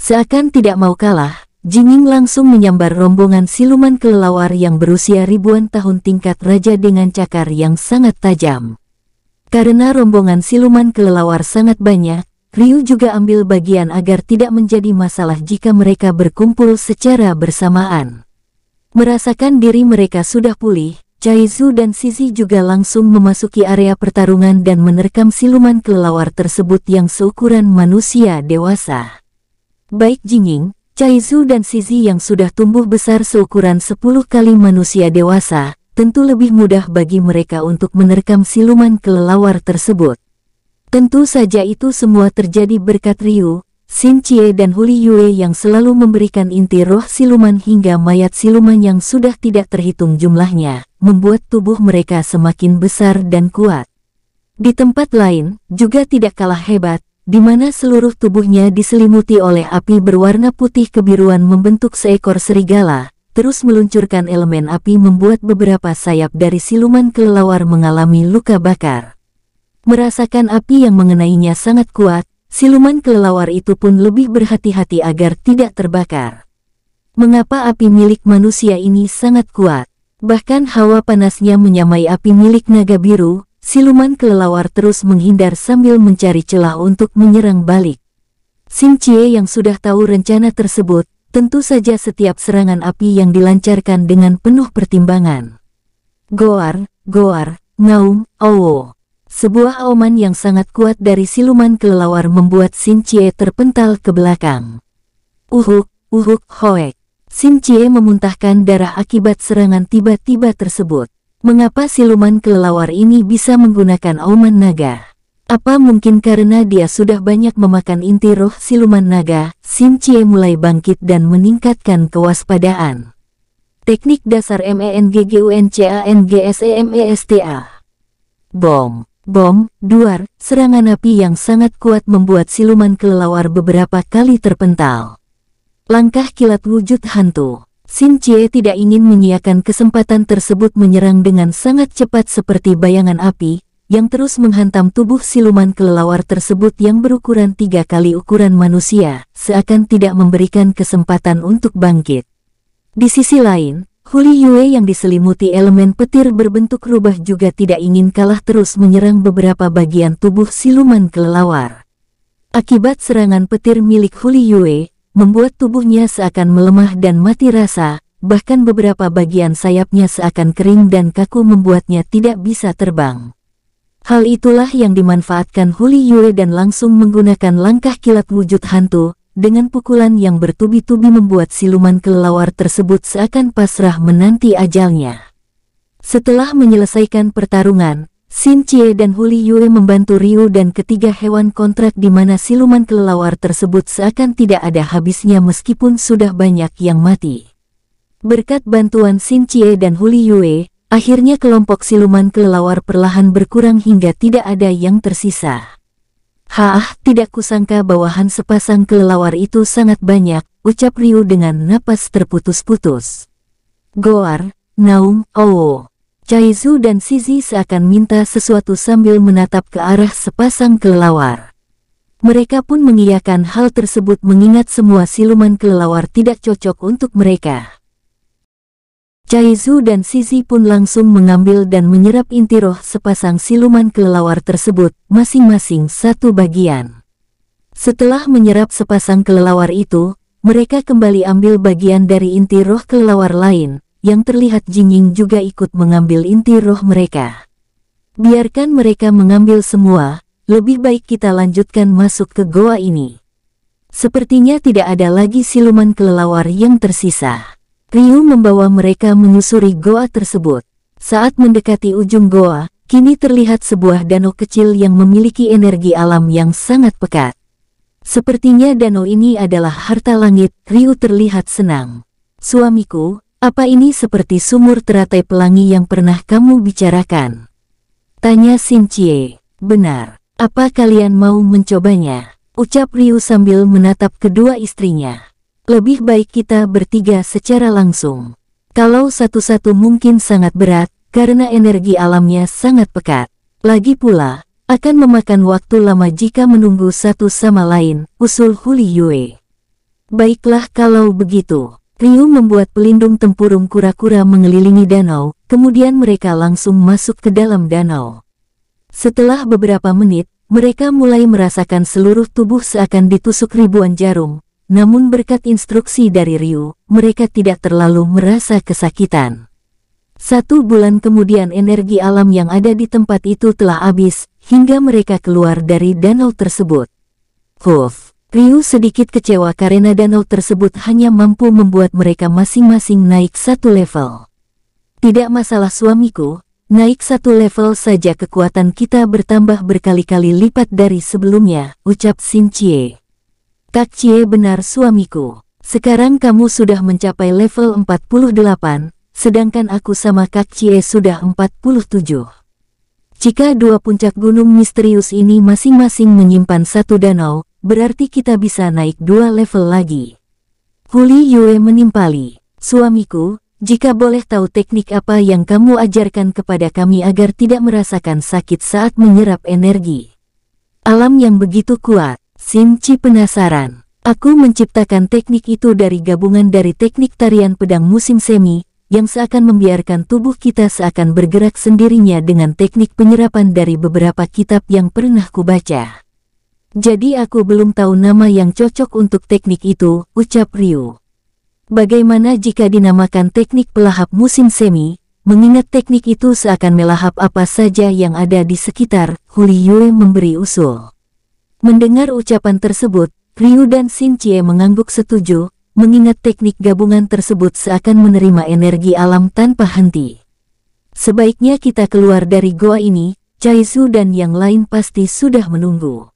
Seakan tidak mau kalah, Jinying langsung menyambar rombongan siluman kelelawar yang berusia ribuan tahun tingkat raja dengan cakar yang sangat tajam. Karena rombongan siluman kelelawar sangat banyak, Ryu juga ambil bagian agar tidak menjadi masalah jika mereka berkumpul secara bersamaan. Merasakan diri mereka sudah pulih, Zhu dan Sizi juga langsung memasuki area pertarungan dan menerkam siluman kelelawar tersebut yang seukuran manusia dewasa. Baik Cai Zhu dan Sizi yang sudah tumbuh besar seukuran 10 kali manusia dewasa, tentu lebih mudah bagi mereka untuk menerkam siluman kelelawar tersebut. Tentu saja itu semua terjadi berkat Ryu, Xin Chie dan Huli Yue yang selalu memberikan inti roh siluman hingga mayat siluman yang sudah tidak terhitung jumlahnya, membuat tubuh mereka semakin besar dan kuat. Di tempat lain, juga tidak kalah hebat, di mana seluruh tubuhnya diselimuti oleh api berwarna putih kebiruan membentuk seekor serigala, terus meluncurkan elemen api membuat beberapa sayap dari siluman kelelawar mengalami luka bakar. Merasakan api yang mengenainya sangat kuat, siluman kelelawar itu pun lebih berhati-hati agar tidak terbakar. Mengapa api milik manusia ini sangat kuat? Bahkan hawa panasnya menyamai api milik naga biru, siluman kelelawar terus menghindar sambil mencari celah untuk menyerang balik. Sim Cie yang sudah tahu rencana tersebut, tentu saja setiap serangan api yang dilancarkan dengan penuh pertimbangan. Goar, goar, ngaum, owo. Sebuah auman yang sangat kuat dari siluman kelelawar membuat Xin Chie terpental ke belakang. Uhuk, uhuk, hoek. Xin Chie memuntahkan darah akibat serangan tiba-tiba tersebut. Mengapa siluman kelelawar ini bisa menggunakan auman naga? Apa mungkin karena dia sudah banyak memakan inti roh siluman naga, Xin Chie mulai bangkit dan meningkatkan kewaspadaan. Teknik dasar MENGGUNCANGSEMESTA e e Bom Bom, duar, serangan api yang sangat kuat membuat siluman kelelawar beberapa kali terpental. Langkah kilat wujud hantu. Xin Jie tidak ingin menyiakan kesempatan tersebut menyerang dengan sangat cepat seperti bayangan api, yang terus menghantam tubuh siluman kelelawar tersebut yang berukuran tiga kali ukuran manusia, seakan tidak memberikan kesempatan untuk bangkit. Di sisi lain, Huli Yue yang diselimuti elemen petir berbentuk rubah juga tidak ingin kalah terus menyerang beberapa bagian tubuh siluman kelelawar. Akibat serangan petir milik Huli Yue, membuat tubuhnya seakan melemah dan mati rasa, bahkan beberapa bagian sayapnya seakan kering dan kaku membuatnya tidak bisa terbang. Hal itulah yang dimanfaatkan Huli Yue dan langsung menggunakan langkah kilat wujud hantu, dengan pukulan yang bertubi-tubi membuat siluman kelelawar tersebut seakan pasrah menanti ajalnya. Setelah menyelesaikan pertarungan, Xin Chie dan Huli Yue membantu Ryu dan ketiga hewan kontrak di mana siluman kelelawar tersebut seakan tidak ada habisnya meskipun sudah banyak yang mati. Berkat bantuan Xin Chie dan Huli Yue, akhirnya kelompok siluman kelelawar perlahan berkurang hingga tidak ada yang tersisa. Hah, tidak kusangka bawahan sepasang kelelawar itu sangat banyak, ucap Ryu dengan napas terputus-putus. Goar, Naung, Owo. Oh. Caizu dan Sizi seakan minta sesuatu sambil menatap ke arah sepasang kelelawar. Mereka pun mengiyakan hal tersebut mengingat semua siluman kelelawar tidak cocok untuk mereka. Caizu dan Sisi pun langsung mengambil dan menyerap inti roh sepasang siluman kelelawar tersebut, masing-masing satu bagian. Setelah menyerap sepasang kelelawar itu, mereka kembali ambil bagian dari inti roh kelelawar lain, yang terlihat jinging juga ikut mengambil inti roh mereka. Biarkan mereka mengambil semua, lebih baik kita lanjutkan masuk ke goa ini. Sepertinya tidak ada lagi siluman kelelawar yang tersisa. Ryu membawa mereka menyusuri goa tersebut. Saat mendekati ujung goa, kini terlihat sebuah danau kecil yang memiliki energi alam yang sangat pekat. Sepertinya danau ini adalah harta langit, Ryu terlihat senang. Suamiku, apa ini seperti sumur teratai pelangi yang pernah kamu bicarakan? Tanya Chie. Benar, apa kalian mau mencobanya? Ucap Ryu sambil menatap kedua istrinya. Lebih baik kita bertiga secara langsung. Kalau satu-satu mungkin sangat berat, karena energi alamnya sangat pekat. Lagi pula, akan memakan waktu lama jika menunggu satu sama lain, usul Huli Yue. Baiklah kalau begitu. Ryu membuat pelindung tempurung kura-kura mengelilingi danau, kemudian mereka langsung masuk ke dalam danau. Setelah beberapa menit, mereka mulai merasakan seluruh tubuh seakan ditusuk ribuan jarum, namun berkat instruksi dari Ryu, mereka tidak terlalu merasa kesakitan. Satu bulan kemudian energi alam yang ada di tempat itu telah habis, hingga mereka keluar dari danau tersebut. Huff, Ryu sedikit kecewa karena danau tersebut hanya mampu membuat mereka masing-masing naik satu level. Tidak masalah suamiku, Naik satu level saja kekuatan kita bertambah berkali-kali lipat dari sebelumnya, ucap Xin Chie. Cie benar suamiku. Sekarang kamu sudah mencapai level 48, sedangkan aku sama Kak Cie sudah 47. Jika dua puncak gunung misterius ini masing-masing menyimpan satu danau, berarti kita bisa naik dua level lagi. Huli Yue menimpali, suamiku, jika boleh tahu teknik apa yang kamu ajarkan kepada kami agar tidak merasakan sakit saat menyerap energi. Alam yang begitu kuat, Chi penasaran. Aku menciptakan teknik itu dari gabungan dari teknik tarian pedang musim semi, yang seakan membiarkan tubuh kita seakan bergerak sendirinya dengan teknik penyerapan dari beberapa kitab yang pernah kubaca. Jadi aku belum tahu nama yang cocok untuk teknik itu, ucap Ryu. Bagaimana jika dinamakan teknik pelahap musim semi, mengingat teknik itu seakan melahap apa saja yang ada di sekitar, Huli Yue memberi usul. Mendengar ucapan tersebut, Ryu dan Chie mengangguk setuju, mengingat teknik gabungan tersebut seakan menerima energi alam tanpa henti. Sebaiknya kita keluar dari goa ini, Su dan yang lain pasti sudah menunggu.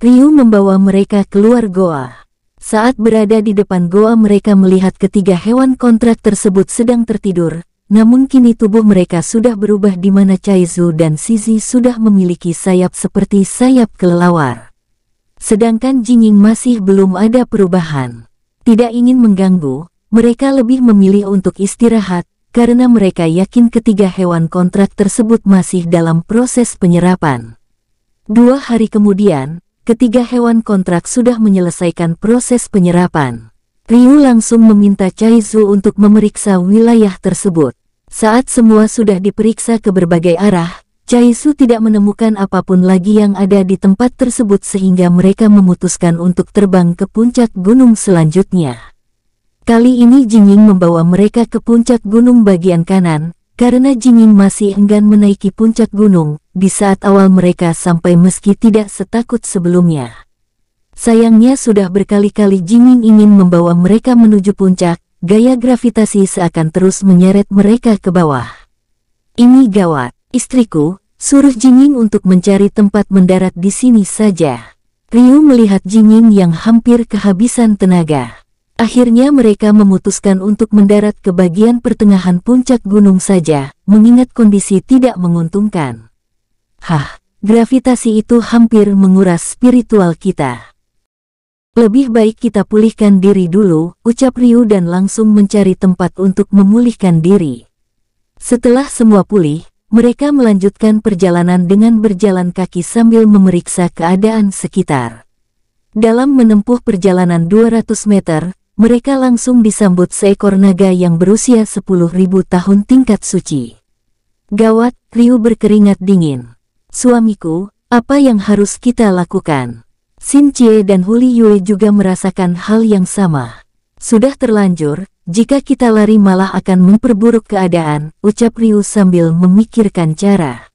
Ryu membawa mereka keluar goa. Saat berada di depan goa mereka melihat ketiga hewan kontrak tersebut sedang tertidur, namun kini tubuh mereka sudah berubah di mana Su dan Sizi sudah memiliki sayap seperti sayap kelelawar. Sedangkan Jingying masih belum ada perubahan. Tidak ingin mengganggu, mereka lebih memilih untuk istirahat, karena mereka yakin ketiga hewan kontrak tersebut masih dalam proses penyerapan. Dua hari kemudian, ketiga hewan kontrak sudah menyelesaikan proses penyerapan. Ryu langsung meminta Chai Zhu untuk memeriksa wilayah tersebut. Saat semua sudah diperiksa ke berbagai arah, Caisu tidak menemukan apapun lagi yang ada di tempat tersebut sehingga mereka memutuskan untuk terbang ke puncak gunung selanjutnya. Kali ini Jinging membawa mereka ke puncak gunung bagian kanan, karena Jinging masih enggan menaiki puncak gunung, di saat awal mereka sampai meski tidak setakut sebelumnya. Sayangnya sudah berkali-kali Jinging ingin membawa mereka menuju puncak, gaya gravitasi seakan terus menyeret mereka ke bawah. Ini gawat. Istriku, suruh Jinying untuk mencari tempat mendarat di sini saja. Ryu melihat Jinying yang hampir kehabisan tenaga. Akhirnya mereka memutuskan untuk mendarat ke bagian pertengahan puncak gunung saja, mengingat kondisi tidak menguntungkan. Hah, gravitasi itu hampir menguras spiritual kita. Lebih baik kita pulihkan diri dulu, ucap Ryu dan langsung mencari tempat untuk memulihkan diri. Setelah semua pulih, mereka melanjutkan perjalanan dengan berjalan kaki sambil memeriksa keadaan sekitar. Dalam menempuh perjalanan 200 meter, mereka langsung disambut seekor naga yang berusia 10.000 tahun tingkat suci. Gawat, Ryu berkeringat dingin. Suamiku, apa yang harus kita lakukan? Sin Chie dan Huli Yue juga merasakan hal yang sama. Sudah terlanjur, jika kita lari malah akan memperburuk keadaan, ucap Ryu sambil memikirkan cara.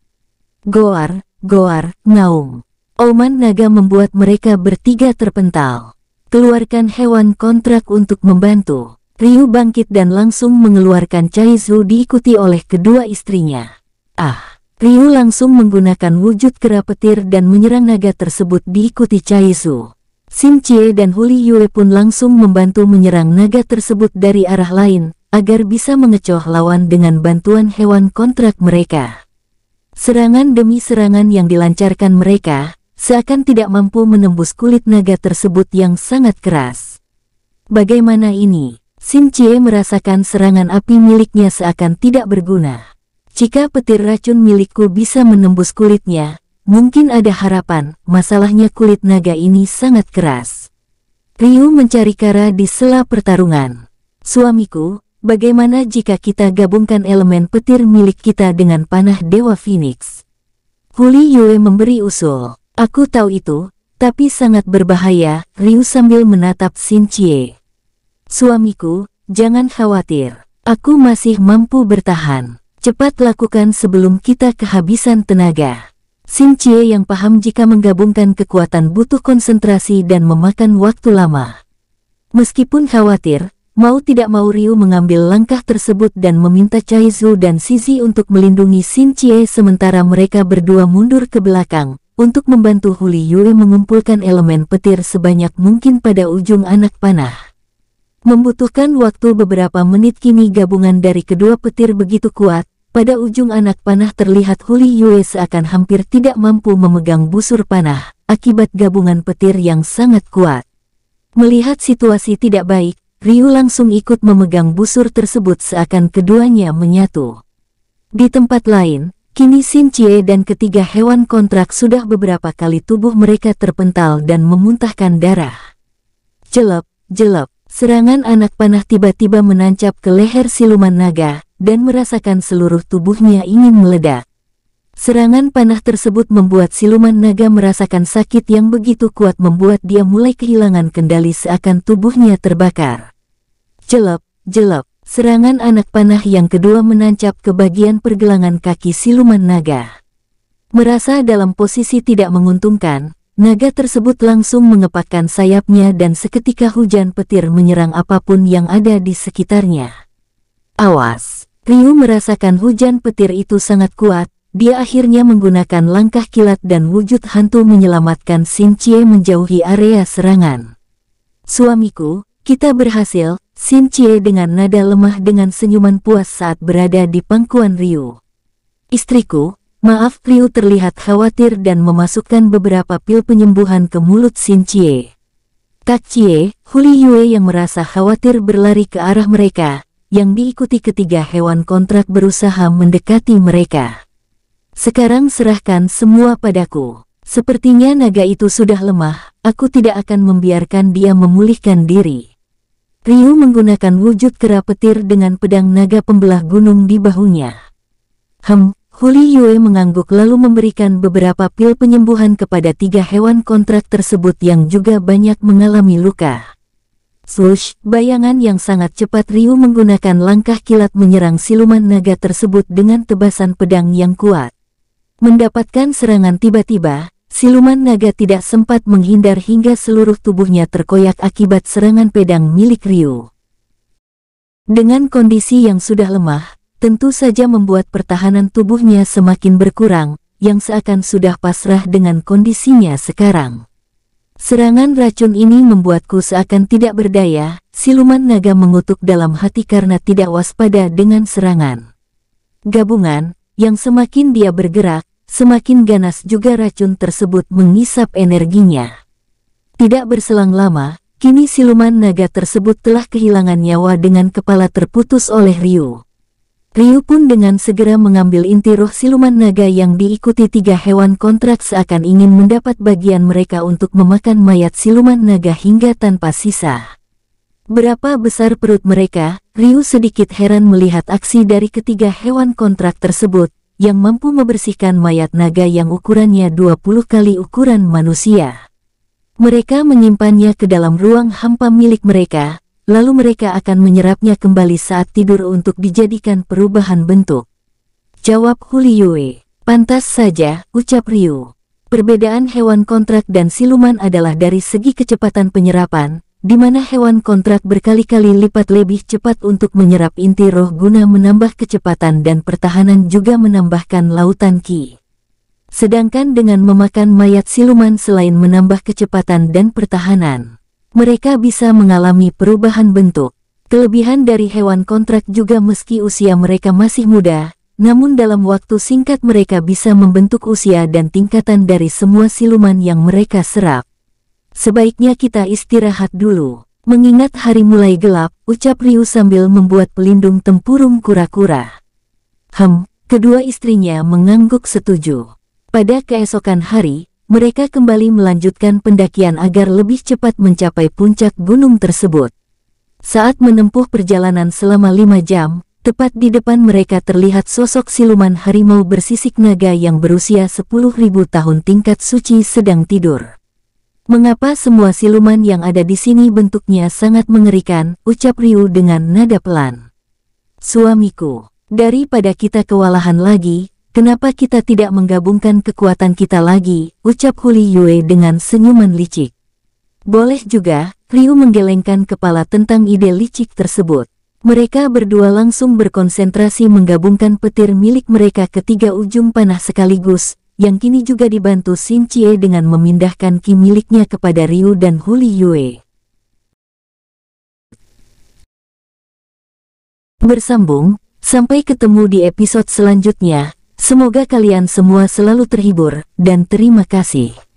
Goar, goar, naung. Oman naga membuat mereka bertiga terpental. Keluarkan hewan kontrak untuk membantu. Ryu bangkit dan langsung mengeluarkan Chaizu diikuti oleh kedua istrinya. Ah, Ryu langsung menggunakan wujud kera petir dan menyerang naga tersebut diikuti Chaizu. Sim Chie dan Huli Yue pun langsung membantu menyerang naga tersebut dari arah lain, agar bisa mengecoh lawan dengan bantuan hewan kontrak mereka. Serangan demi serangan yang dilancarkan mereka, seakan tidak mampu menembus kulit naga tersebut yang sangat keras. Bagaimana ini? Sin Chie merasakan serangan api miliknya seakan tidak berguna. Jika petir racun milikku bisa menembus kulitnya, Mungkin ada harapan, masalahnya kulit naga ini sangat keras. Ryu mencari Kara di sela pertarungan. Suamiku, bagaimana jika kita gabungkan elemen petir milik kita dengan panah Dewa Phoenix? Huli Yue memberi usul. Aku tahu itu, tapi sangat berbahaya, Ryu sambil menatap Sin Chie. Suamiku, jangan khawatir. Aku masih mampu bertahan. Cepat lakukan sebelum kita kehabisan tenaga. Sin Chie yang paham jika menggabungkan kekuatan butuh konsentrasi dan memakan waktu lama. Meskipun khawatir, mau tidak mau Ryu mengambil langkah tersebut dan meminta Chai Zhu dan Sisi untuk melindungi Sin Chie sementara mereka berdua mundur ke belakang untuk membantu Huli Yue mengumpulkan elemen petir sebanyak mungkin pada ujung anak panah. Membutuhkan waktu beberapa menit kini gabungan dari kedua petir begitu kuat, pada ujung anak panah terlihat Huli Yue seakan hampir tidak mampu memegang busur panah, akibat gabungan petir yang sangat kuat. Melihat situasi tidak baik, Ryu langsung ikut memegang busur tersebut seakan keduanya menyatu. Di tempat lain, kini Sin Chie dan ketiga hewan kontrak sudah beberapa kali tubuh mereka terpental dan memuntahkan darah. Jelep, jelep, serangan anak panah tiba-tiba menancap ke leher siluman naga, dan merasakan seluruh tubuhnya ingin meledak. Serangan panah tersebut membuat siluman naga merasakan sakit yang begitu kuat membuat dia mulai kehilangan kendali seakan tubuhnya terbakar. Jelap, jelap. serangan anak panah yang kedua menancap ke bagian pergelangan kaki siluman naga. Merasa dalam posisi tidak menguntungkan, naga tersebut langsung mengepakkan sayapnya dan seketika hujan petir menyerang apapun yang ada di sekitarnya. Awas! Ryu merasakan hujan petir itu sangat kuat, dia akhirnya menggunakan langkah kilat dan wujud hantu menyelamatkan Xin Cie menjauhi area serangan. Suamiku, kita berhasil, Xin Cie dengan nada lemah dengan senyuman puas saat berada di pangkuan Ryu. Istriku, maaf Ryu terlihat khawatir dan memasukkan beberapa pil penyembuhan ke mulut Xin Kak Chie, Huli Yue yang merasa khawatir berlari ke arah mereka, yang diikuti ketiga hewan kontrak berusaha mendekati mereka. Sekarang serahkan semua padaku. Sepertinya naga itu sudah lemah, aku tidak akan membiarkan dia memulihkan diri. Ryu menggunakan wujud kera petir dengan pedang naga pembelah gunung di bahunya. Hem, Huli Yue mengangguk lalu memberikan beberapa pil penyembuhan kepada tiga hewan kontrak tersebut yang juga banyak mengalami luka. Swoosh, bayangan yang sangat cepat Ryu menggunakan langkah kilat menyerang siluman naga tersebut dengan tebasan pedang yang kuat. Mendapatkan serangan tiba-tiba, siluman naga tidak sempat menghindar hingga seluruh tubuhnya terkoyak akibat serangan pedang milik Ryu. Dengan kondisi yang sudah lemah, tentu saja membuat pertahanan tubuhnya semakin berkurang, yang seakan sudah pasrah dengan kondisinya sekarang. Serangan racun ini membuatku seakan tidak berdaya, siluman naga mengutuk dalam hati karena tidak waspada dengan serangan. Gabungan, yang semakin dia bergerak, semakin ganas juga racun tersebut mengisap energinya. Tidak berselang lama, kini siluman naga tersebut telah kehilangan nyawa dengan kepala terputus oleh Ryu. Ryu pun dengan segera mengambil inti roh siluman naga yang diikuti tiga hewan kontrak seakan ingin mendapat bagian mereka untuk memakan mayat siluman naga hingga tanpa sisa. Berapa besar perut mereka, Ryu sedikit heran melihat aksi dari ketiga hewan kontrak tersebut, yang mampu membersihkan mayat naga yang ukurannya 20 kali ukuran manusia. Mereka menyimpannya ke dalam ruang hampa milik mereka, lalu mereka akan menyerapnya kembali saat tidur untuk dijadikan perubahan bentuk. Jawab Huliyue. Pantas saja, ucap Ryu. Perbedaan hewan kontrak dan siluman adalah dari segi kecepatan penyerapan, di mana hewan kontrak berkali-kali lipat lebih cepat untuk menyerap inti roh guna menambah kecepatan dan pertahanan juga menambahkan lautan ki. Sedangkan dengan memakan mayat siluman selain menambah kecepatan dan pertahanan, mereka bisa mengalami perubahan bentuk. Kelebihan dari hewan kontrak juga meski usia mereka masih muda, namun dalam waktu singkat mereka bisa membentuk usia dan tingkatan dari semua siluman yang mereka serap. Sebaiknya kita istirahat dulu. Mengingat hari mulai gelap, ucap Ryu sambil membuat pelindung tempurung kura-kura. Hem, kedua istrinya mengangguk setuju. Pada keesokan hari, mereka kembali melanjutkan pendakian agar lebih cepat mencapai puncak gunung tersebut. Saat menempuh perjalanan selama lima jam, tepat di depan mereka terlihat sosok siluman harimau bersisik naga yang berusia 10.000 tahun tingkat suci sedang tidur. Mengapa semua siluman yang ada di sini bentuknya sangat mengerikan, ucap Ryu dengan nada pelan. Suamiku, daripada kita kewalahan lagi, Kenapa kita tidak menggabungkan kekuatan kita lagi, ucap Huli Yue dengan senyuman licik. Boleh juga, Liu menggelengkan kepala tentang ide licik tersebut. Mereka berdua langsung berkonsentrasi menggabungkan petir milik mereka ke tiga ujung panah sekaligus, yang kini juga dibantu Xin Chie dengan memindahkan ki miliknya kepada Ryu dan Huli Yue. Bersambung, sampai ketemu di episode selanjutnya. Semoga kalian semua selalu terhibur, dan terima kasih.